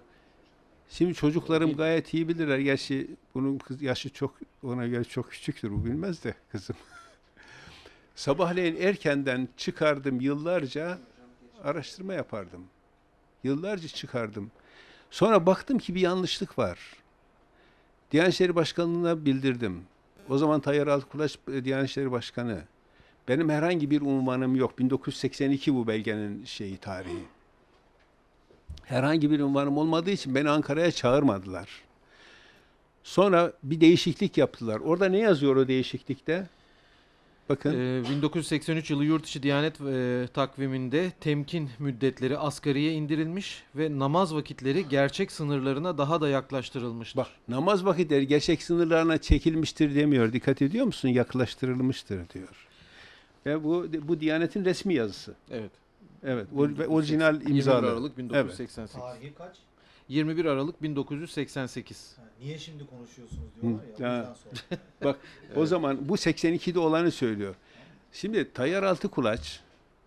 Şimdi çocuklarım gayet iyi bilirler. Gerçi bunun kız yaşı çok ona göre çok küçüktür. Bu bilmez de kızım. Sabahleyin erkenden çıkardım yıllarca araştırma yapardım. Yıllarca çıkardım. Sonra baktım ki bir yanlışlık var. Diyanet İşleri Başkanlığı'na bildirdim. O zaman Tayyar Altıkulaç e, Diyanet İşleri Başkanı. Benim herhangi bir unvanım yok. 1982 bu belgenin şeyi tarihi. Herhangi bir unvanım olmadığı için beni Ankara'ya çağırmadılar. Sonra bir değişiklik yaptılar. Orada ne yazıyor o değişiklikte? Bakın. 1983 ee, yılı yurt içi Diyanet e, takviminde temkin müddetleri asgariye indirilmiş ve namaz vakitleri gerçek sınırlarına daha da yaklaştırılmıştır. Bak namaz vakitleri gerçek sınırlarına çekilmiştir demiyor. Dikkat ediyor musun? Yaklaştırılmıştır diyor. Ve bu bu Diyanet'in resmi yazısı. Evet. Evet. orijinal imzalı. Aralık 1988. Evet. Tarihi kaç? 21 Aralık 1988. niye şimdi konuşuyorsunuz diyorlar ya. Ha. sonra. Bak evet. o zaman bu 82'de olanı söylüyor. Şimdi Tayyar Altıkulaç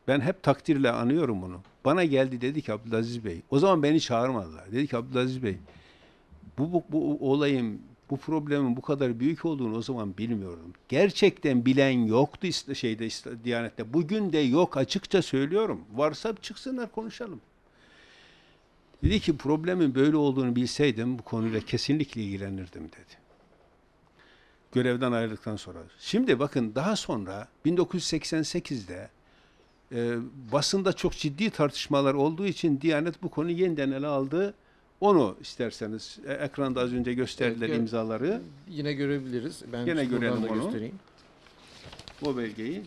ben hep takdirle anıyorum bunu. Bana geldi dedi ki Abdülaziz Bey. O zaman beni çağırmadılar. Dedi ki Abdülaziz Bey bu, bu, bu olayın bu problemin bu kadar büyük olduğunu o zaman bilmiyordum. Gerçekten bilen yoktu şeyde Diyanet'te. Bugün de yok açıkça söylüyorum. Varsa çıksınlar konuşalım. Dedi ki problemin böyle olduğunu bilseydim bu konuyla kesinlikle ilgilenirdim dedi. Görevden ayrıldıktan sonra. Şimdi bakın daha sonra 1988'de e, basında çok ciddi tartışmalar olduğu için Diyanet bu konuyu yeniden ele aldı. Onu isterseniz e, ekranda az önce gösterdiler evet, imzaları. Yine görebiliriz. Ben yine görelim onu. Göstereyim. Bu belgeyi.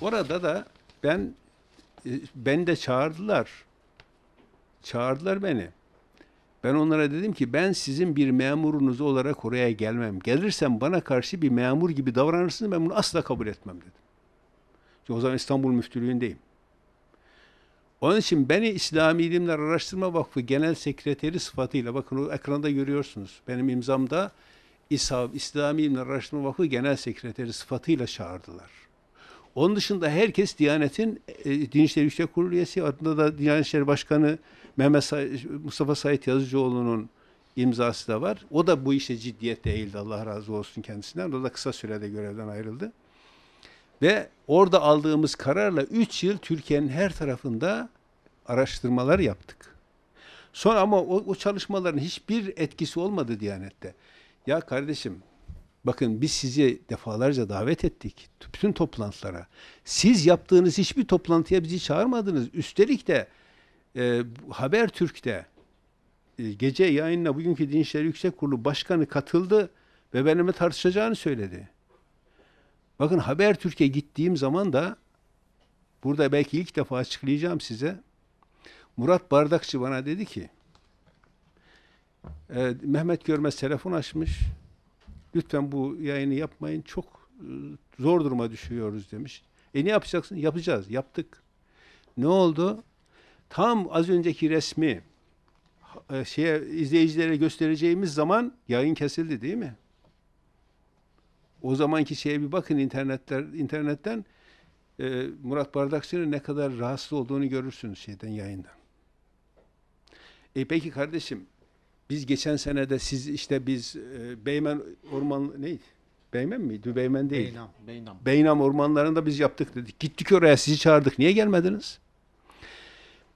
Orada da ben e, ben de çağırdılar Çağırdılar beni. Ben onlara dedim ki ben sizin bir memurunuz olarak oraya gelmem. Gelirsem bana karşı bir memur gibi davranırsınız ben bunu asla kabul etmem dedim. Çünkü o zaman İstanbul Müftülüğü'ndeyim. Onun için beni İslami İlimler Araştırma Vakfı Genel Sekreteri sıfatıyla bakın o ekranda görüyorsunuz. Benim imzamda İSAV İslami İlimler Araştırma Vakfı Genel Sekreteri sıfatıyla çağırdılar. Onun dışında herkes Diyanet'in e, Din İşleri Yüksek Kurulu üyesi. adında da Diyanet İşleri Başkanı Mehmet Sa Mustafa Sait Yazıcıoğlu'nun imzası da var. O da bu işe ciddiyetle değildi Allah razı olsun kendisinden. O da kısa sürede görevden ayrıldı. Ve orada aldığımız kararla 3 yıl Türkiye'nin her tarafında araştırmalar yaptık. Sonra ama o, o çalışmaların hiçbir etkisi olmadı Diyanet'te. Ya kardeşim Bakın biz sizi defalarca davet ettik bütün toplantılara. Siz yaptığınız hiçbir toplantıya bizi çağırmadınız. Üstelik de e, Habertürk'te e, gece yayınla bugünkü Din İşleri Yüksek Kurulu Başkanı katıldı ve benimle tartışacağını söyledi. Bakın Habertürk'e gittiğim zaman da burada belki ilk defa açıklayacağım size. Murat Bardakçı bana dedi ki e, Mehmet Görmez telefon açmış. Lütfen bu yayını yapmayın. Çok e, zor duruma düşüyoruz demiş. E ne yapacaksın? Yapacağız. Yaptık. Ne oldu? Tam az önceki resmi e, şeye izleyicilere göstereceğimiz zaman yayın kesildi değil mi? O zamanki şeye bir bakın internetler internetten e, Murat Bardakçı'nın ne kadar rahatsız olduğunu görürsünüz şeyden yayından. E peki kardeşim biz geçen sene de siz işte biz e, Beymen Orman neydi? Beymen miydi? Beymen değil. Beynam. Beynam. Beynam ormanlarında biz yaptık dedik. Gittik oraya sizi çağırdık. Niye gelmediniz?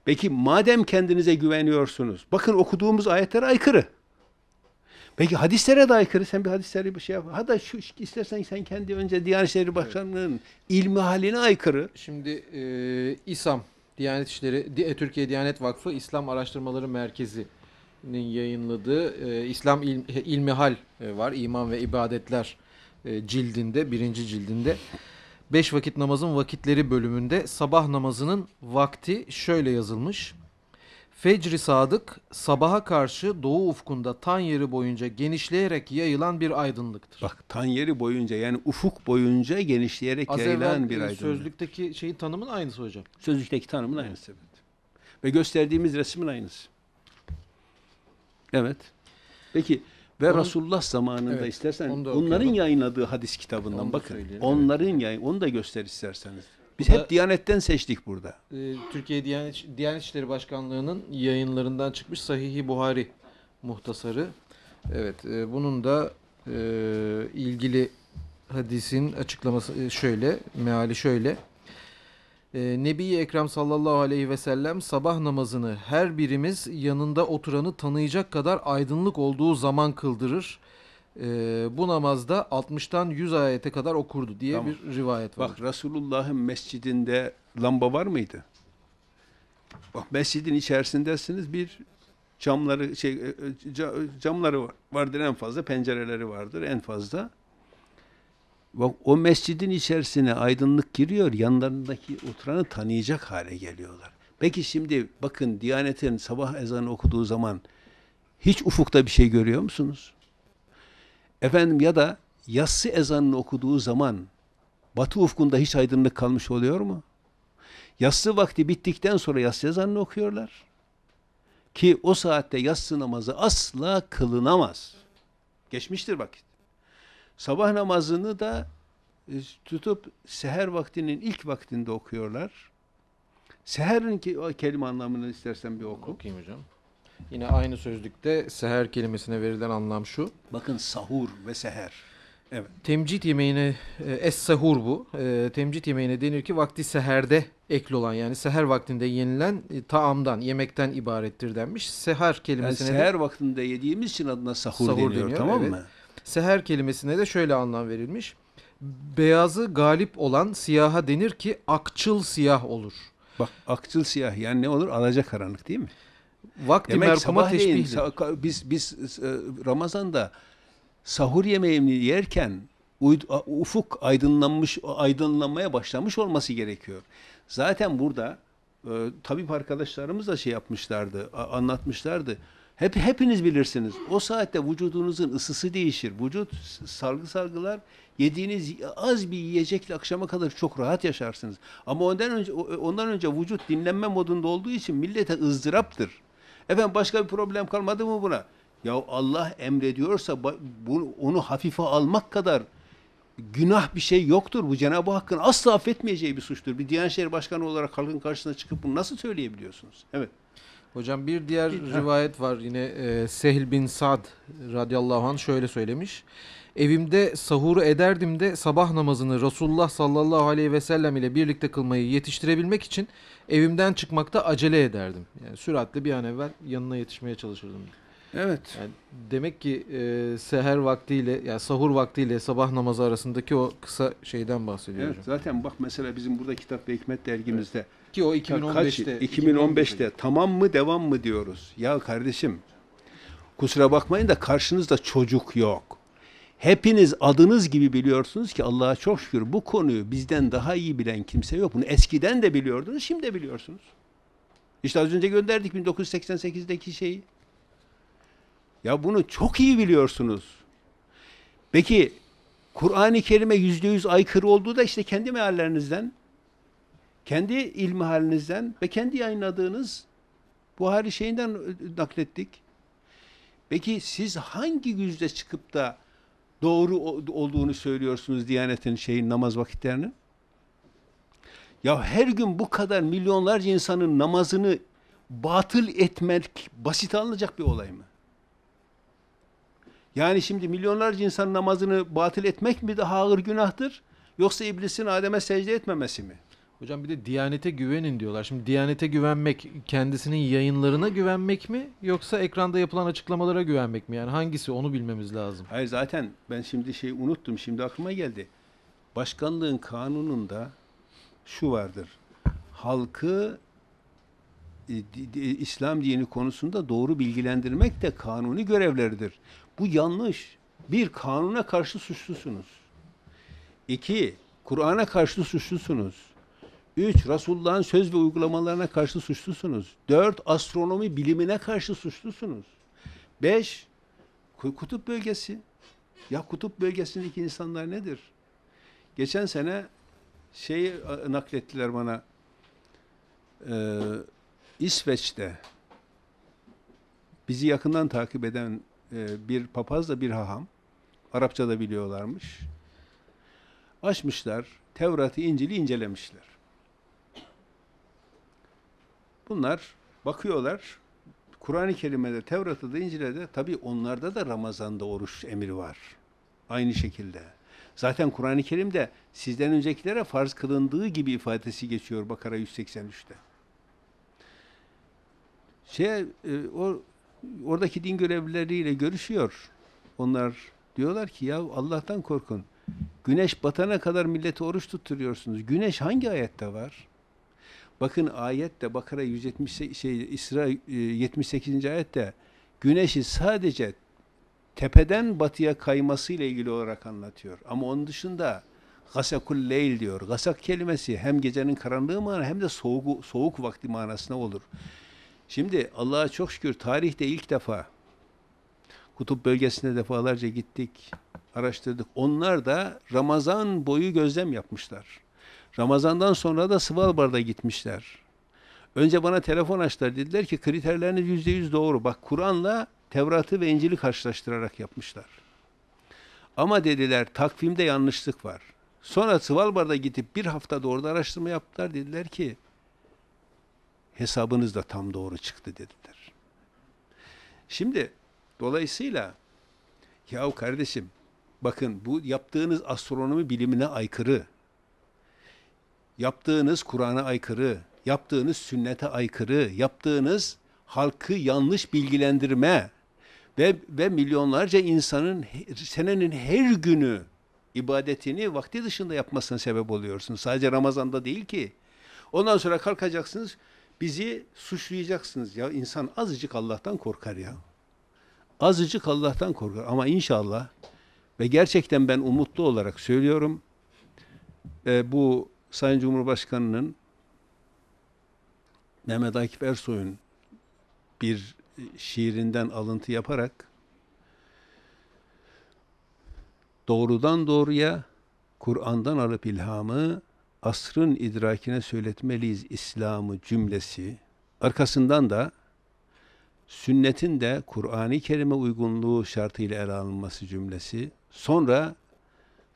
Peki madem kendinize güveniyorsunuz. Bakın okuduğumuz ayetlere aykırı. Peki hadislere de aykırı. Sen bir hadisleri bir şey yap. Hatta şu istersen sen kendi önce Diyanet İşleri Başkanlığı'nın evet. ilmi haline aykırı. Şimdi e, İSAM, Diyanet İşleri, Türkiye Diyanet Vakfı İslam Araştırmaları Merkezi yayınladığı e, İslam İl İlmihal e, var. İman ve İbadetler e, cildinde, birinci cildinde. Beş vakit namazın vakitleri bölümünde sabah namazının vakti şöyle yazılmış. Fecri sadık sabaha karşı doğu ufkunda tan yeri boyunca genişleyerek yayılan bir aydınlıktır. Bak tan yeri boyunca yani ufuk boyunca genişleyerek Az yayılan bir e, aydınlık. Sözlükteki şeyin tanımın aynısı hocam. Sözlükteki tanımın aynısı evet. Ve gösterdiğimiz resmin aynısı. Evet. Peki ve Onun, Resulullah zamanında evet, istersen onların yayınladığı hadis kitabından onu bakın. Onların yayın onu da göster isterseniz. Biz da, hep Diyanet'ten seçtik burada. E, Türkiye Diyanet, Diyanet İşleri Başkanlığı'nın yayınlarından çıkmış Sahih-i Buhari muhtasarı. Evet, e, bunun da e, ilgili hadisin açıklaması e, şöyle, meali şöyle e, Nebi Ekrem sallallahu aleyhi ve sellem sabah namazını her birimiz yanında oturanı tanıyacak kadar aydınlık olduğu zaman kıldırır. E, bu namazda 60'tan 100 ayete kadar okurdu diye tamam. bir rivayet var. Bak Resulullah'ın mescidinde lamba var mıydı? Bak mescidin içerisindesiniz bir camları şey e, e, camları vardır en fazla pencereleri vardır en fazla. Bak o mescidin içerisine aydınlık giriyor, yanlarındaki oturanı tanıyacak hale geliyorlar. Peki şimdi bakın Diyanet'in sabah ezanı okuduğu zaman hiç ufukta bir şey görüyor musunuz? Efendim ya da yassı ezanını okuduğu zaman batı ufkunda hiç aydınlık kalmış oluyor mu? Yassı vakti bittikten sonra yassı ezanını okuyorlar. Ki o saatte yassı namazı asla kılınamaz. Geçmiştir vakit. Sabah namazını da e, tutup seher vaktinin ilk vaktinde okuyorlar. Seherin ki, kelime anlamını istersen bir oku. Okuyayım hocam. Yine aynı sözlükte seher kelimesine verilen anlam şu. Bakın sahur ve seher. Evet. Temcit yemeğine e, es sahur bu. E, temcit yemeğine denir ki vakti seherde ekli olan yani seher vaktinde yenilen e, taamdan, yemekten ibarettir denmiş. Seher kelimesine yani seher de, vaktinde yediğimiz için adına sahur, sahur deniyor, deniyor tamam evet. mı? Seher kelimesine de şöyle anlam verilmiş. Beyazı galip olan siyaha denir ki akçıl siyah olur. Bak akçıl siyah yani ne olur? karanlık değil mi? Vakti Demek merhuma teşbihdir. Biz, biz e, Ramazan'da sahur yemeğini yerken ufuk aydınlanmış aydınlanmaya başlamış olması gerekiyor. Zaten burada e, tabip arkadaşlarımız da şey yapmışlardı, anlatmışlardı. Hep hepiniz bilirsiniz. O saatte vücudunuzun ısısı değişir. Vücut salgı salgılar. Yediğiniz az bir yiyecekle akşama kadar çok rahat yaşarsınız. Ama ondan önce ondan önce vücut dinlenme modunda olduğu için millete ızdıraptır. Efendim başka bir problem kalmadı mı buna? Ya Allah emrediyorsa bunu, onu hafife almak kadar günah bir şey yoktur. Bu Cenab-ı Hakk'ın asla affetmeyeceği bir suçtur. Bir Diyanet İşleri Başkanı olarak halkın karşısına çıkıp bunu nasıl söyleyebiliyorsunuz? Evet. Hocam bir diğer rivayet var yine e, Sehl bin Sad radıyallahu anh şöyle söylemiş. Evimde sahuru ederdim de sabah namazını Resulullah sallallahu aleyhi ve sellem ile birlikte kılmayı yetiştirebilmek için evimden çıkmakta acele ederdim. Yani süratle bir an evvel yanına yetişmeye çalışırdım. Evet. Yani demek ki e, seher vaktiyle ya yani sahur vaktiyle sabah namazı arasındaki o kısa şeyden bahsediyorum. evet, Zaten bak mesela bizim burada kitap ve hikmet dergimizde evet ki o 2015'te. Kaç, 2015'te, tamam mı devam mı diyoruz. Ya kardeşim kusura bakmayın da karşınızda çocuk yok. Hepiniz adınız gibi biliyorsunuz ki Allah'a çok şükür bu konuyu bizden daha iyi bilen kimse yok. Bunu eskiden de biliyordunuz, şimdi de biliyorsunuz. İşte az önce gönderdik 1988'deki şeyi. Ya bunu çok iyi biliyorsunuz. Peki Kur'an-ı Kerim'e yüzde yüz aykırı olduğu da işte kendi meallerinizden kendi ilmi halinizden ve kendi yayınladığınız Buhari şeyinden e, naklettik. Peki siz hangi yüzde çıkıp da doğru olduğunu söylüyorsunuz Diyanet'in şeyin namaz vakitlerinin? Ya her gün bu kadar milyonlarca insanın namazını batıl etmek basit alınacak bir olay mı? Yani şimdi milyonlarca insan namazını batıl etmek mi daha ağır günahtır? Yoksa iblisin Adem'e secde etmemesi mi? Hocam bir de Diyanet'e güvenin diyorlar. Şimdi Diyanet'e güvenmek kendisinin yayınlarına güvenmek mi yoksa ekranda yapılan açıklamalara güvenmek mi? Yani hangisi onu bilmemiz lazım. Hayır zaten ben şimdi şey unuttum. Şimdi aklıma geldi. Başkanlığın kanununda şu vardır. Halkı e, İslam dini konusunda doğru bilgilendirmek de kanuni görevleridir. Bu yanlış. Bir, kanuna karşı suçlusunuz. İki, Kur'an'a karşı suçlusunuz. Üç, Resulullah'ın söz ve uygulamalarına karşı suçlusunuz. Dört, astronomi bilimine karşı suçlusunuz. Beş, kutup bölgesi. Ya kutup bölgesindeki insanlar nedir? Geçen sene şeyi naklettiler bana. Ee, İsveç'te bizi yakından takip eden e, bir da bir haham. Arapça da biliyorlarmış. Açmışlar. Tevrat'ı, İncil'i incelemişler. Bunlar bakıyorlar Kur'an-ı Kerim'de, Tevrat'ta da İncil'de tabi onlarda da Ramazan'da oruç emri var. Aynı şekilde. Zaten Kur'an-ı Kerim'de sizden öncekilere farz kılındığı gibi ifadesi geçiyor Bakara 183'te. Şey, e, o oradaki din görevlileriyle görüşüyor. Onlar diyorlar ki ya Allah'tan korkun. Güneş batana kadar milleti oruç tutturuyorsunuz. Güneş hangi ayette var? Bakın ayette Bakara 178 şey İsra 78. E, ayette güneşi sadece tepeden batıya kayması ile ilgili olarak anlatıyor. Ama onun dışında gasakul leyl diyor. Gasak kelimesi hem gecenin karanlığı manası hem de soğuk, soğuk vakti manasına olur. Şimdi Allah'a çok şükür tarihte ilk defa kutup bölgesine defalarca gittik, araştırdık. Onlar da Ramazan boyu gözlem yapmışlar. Ramazan'dan sonra da Svalbard'a gitmişler. Önce bana telefon açtılar. Dediler ki kriterleriniz yüzde yüz doğru. Bak Kur'an'la Tevrat'ı ve İncil'i karşılaştırarak yapmışlar. Ama dediler takvimde yanlışlık var. Sonra Svalbard'a gidip bir hafta orada araştırma yaptılar. Dediler ki hesabınız da tam doğru çıktı dediler. Şimdi dolayısıyla yahu kardeşim bakın bu yaptığınız astronomi bilimine aykırı yaptığınız Kur'an'a aykırı, yaptığınız sünnete aykırı, yaptığınız halkı yanlış bilgilendirme ve, ve milyonlarca insanın senenin her günü ibadetini vakti dışında yapmasına sebep oluyorsunuz. Sadece Ramazan'da değil ki. Ondan sonra kalkacaksınız, bizi suçlayacaksınız. Ya insan azıcık Allah'tan korkar ya. Azıcık Allah'tan korkar ama inşallah ve gerçekten ben umutlu olarak söylüyorum. E, bu Sayın Cumhurbaşkanı'nın Mehmet Akif Ersoy'un bir şiirinden alıntı yaparak doğrudan doğruya Kur'an'dan alıp ilhamı asrın idrakine söyletmeliyiz İslam'ı cümlesi. Arkasından da sünnetin de Kur'an-ı Kerim'e uygunluğu şartıyla ele alınması cümlesi. Sonra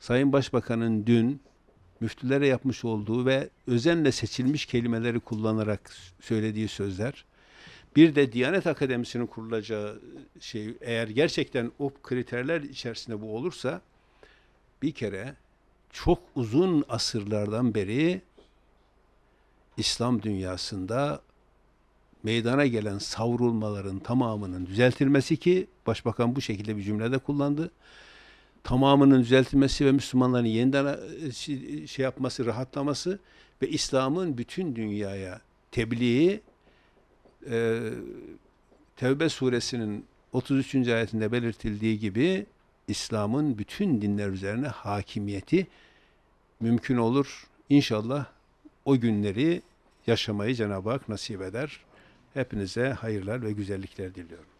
Sayın Başbakan'ın dün müftülere yapmış olduğu ve özenle seçilmiş kelimeleri kullanarak söylediği sözler, bir de Diyanet Akademisi'nin kurulacağı e, şey eğer gerçekten o kriterler içerisinde bu olursa bir kere çok uzun asırlardan beri İslam dünyasında meydana gelen savrulmaların tamamının düzeltilmesi ki başbakan bu şekilde bir cümlede kullandı tamamının düzeltilmesi ve Müslümanların yeniden e, şey yapması, rahatlaması ve İslam'ın bütün dünyaya tebliği e, Tevbe suresinin 33. ayetinde belirtildiği gibi İslam'ın bütün dinler üzerine hakimiyeti mümkün olur. İnşallah o günleri yaşamayı Cenab-ı Hak nasip eder. Hepinize hayırlar ve güzellikler diliyorum.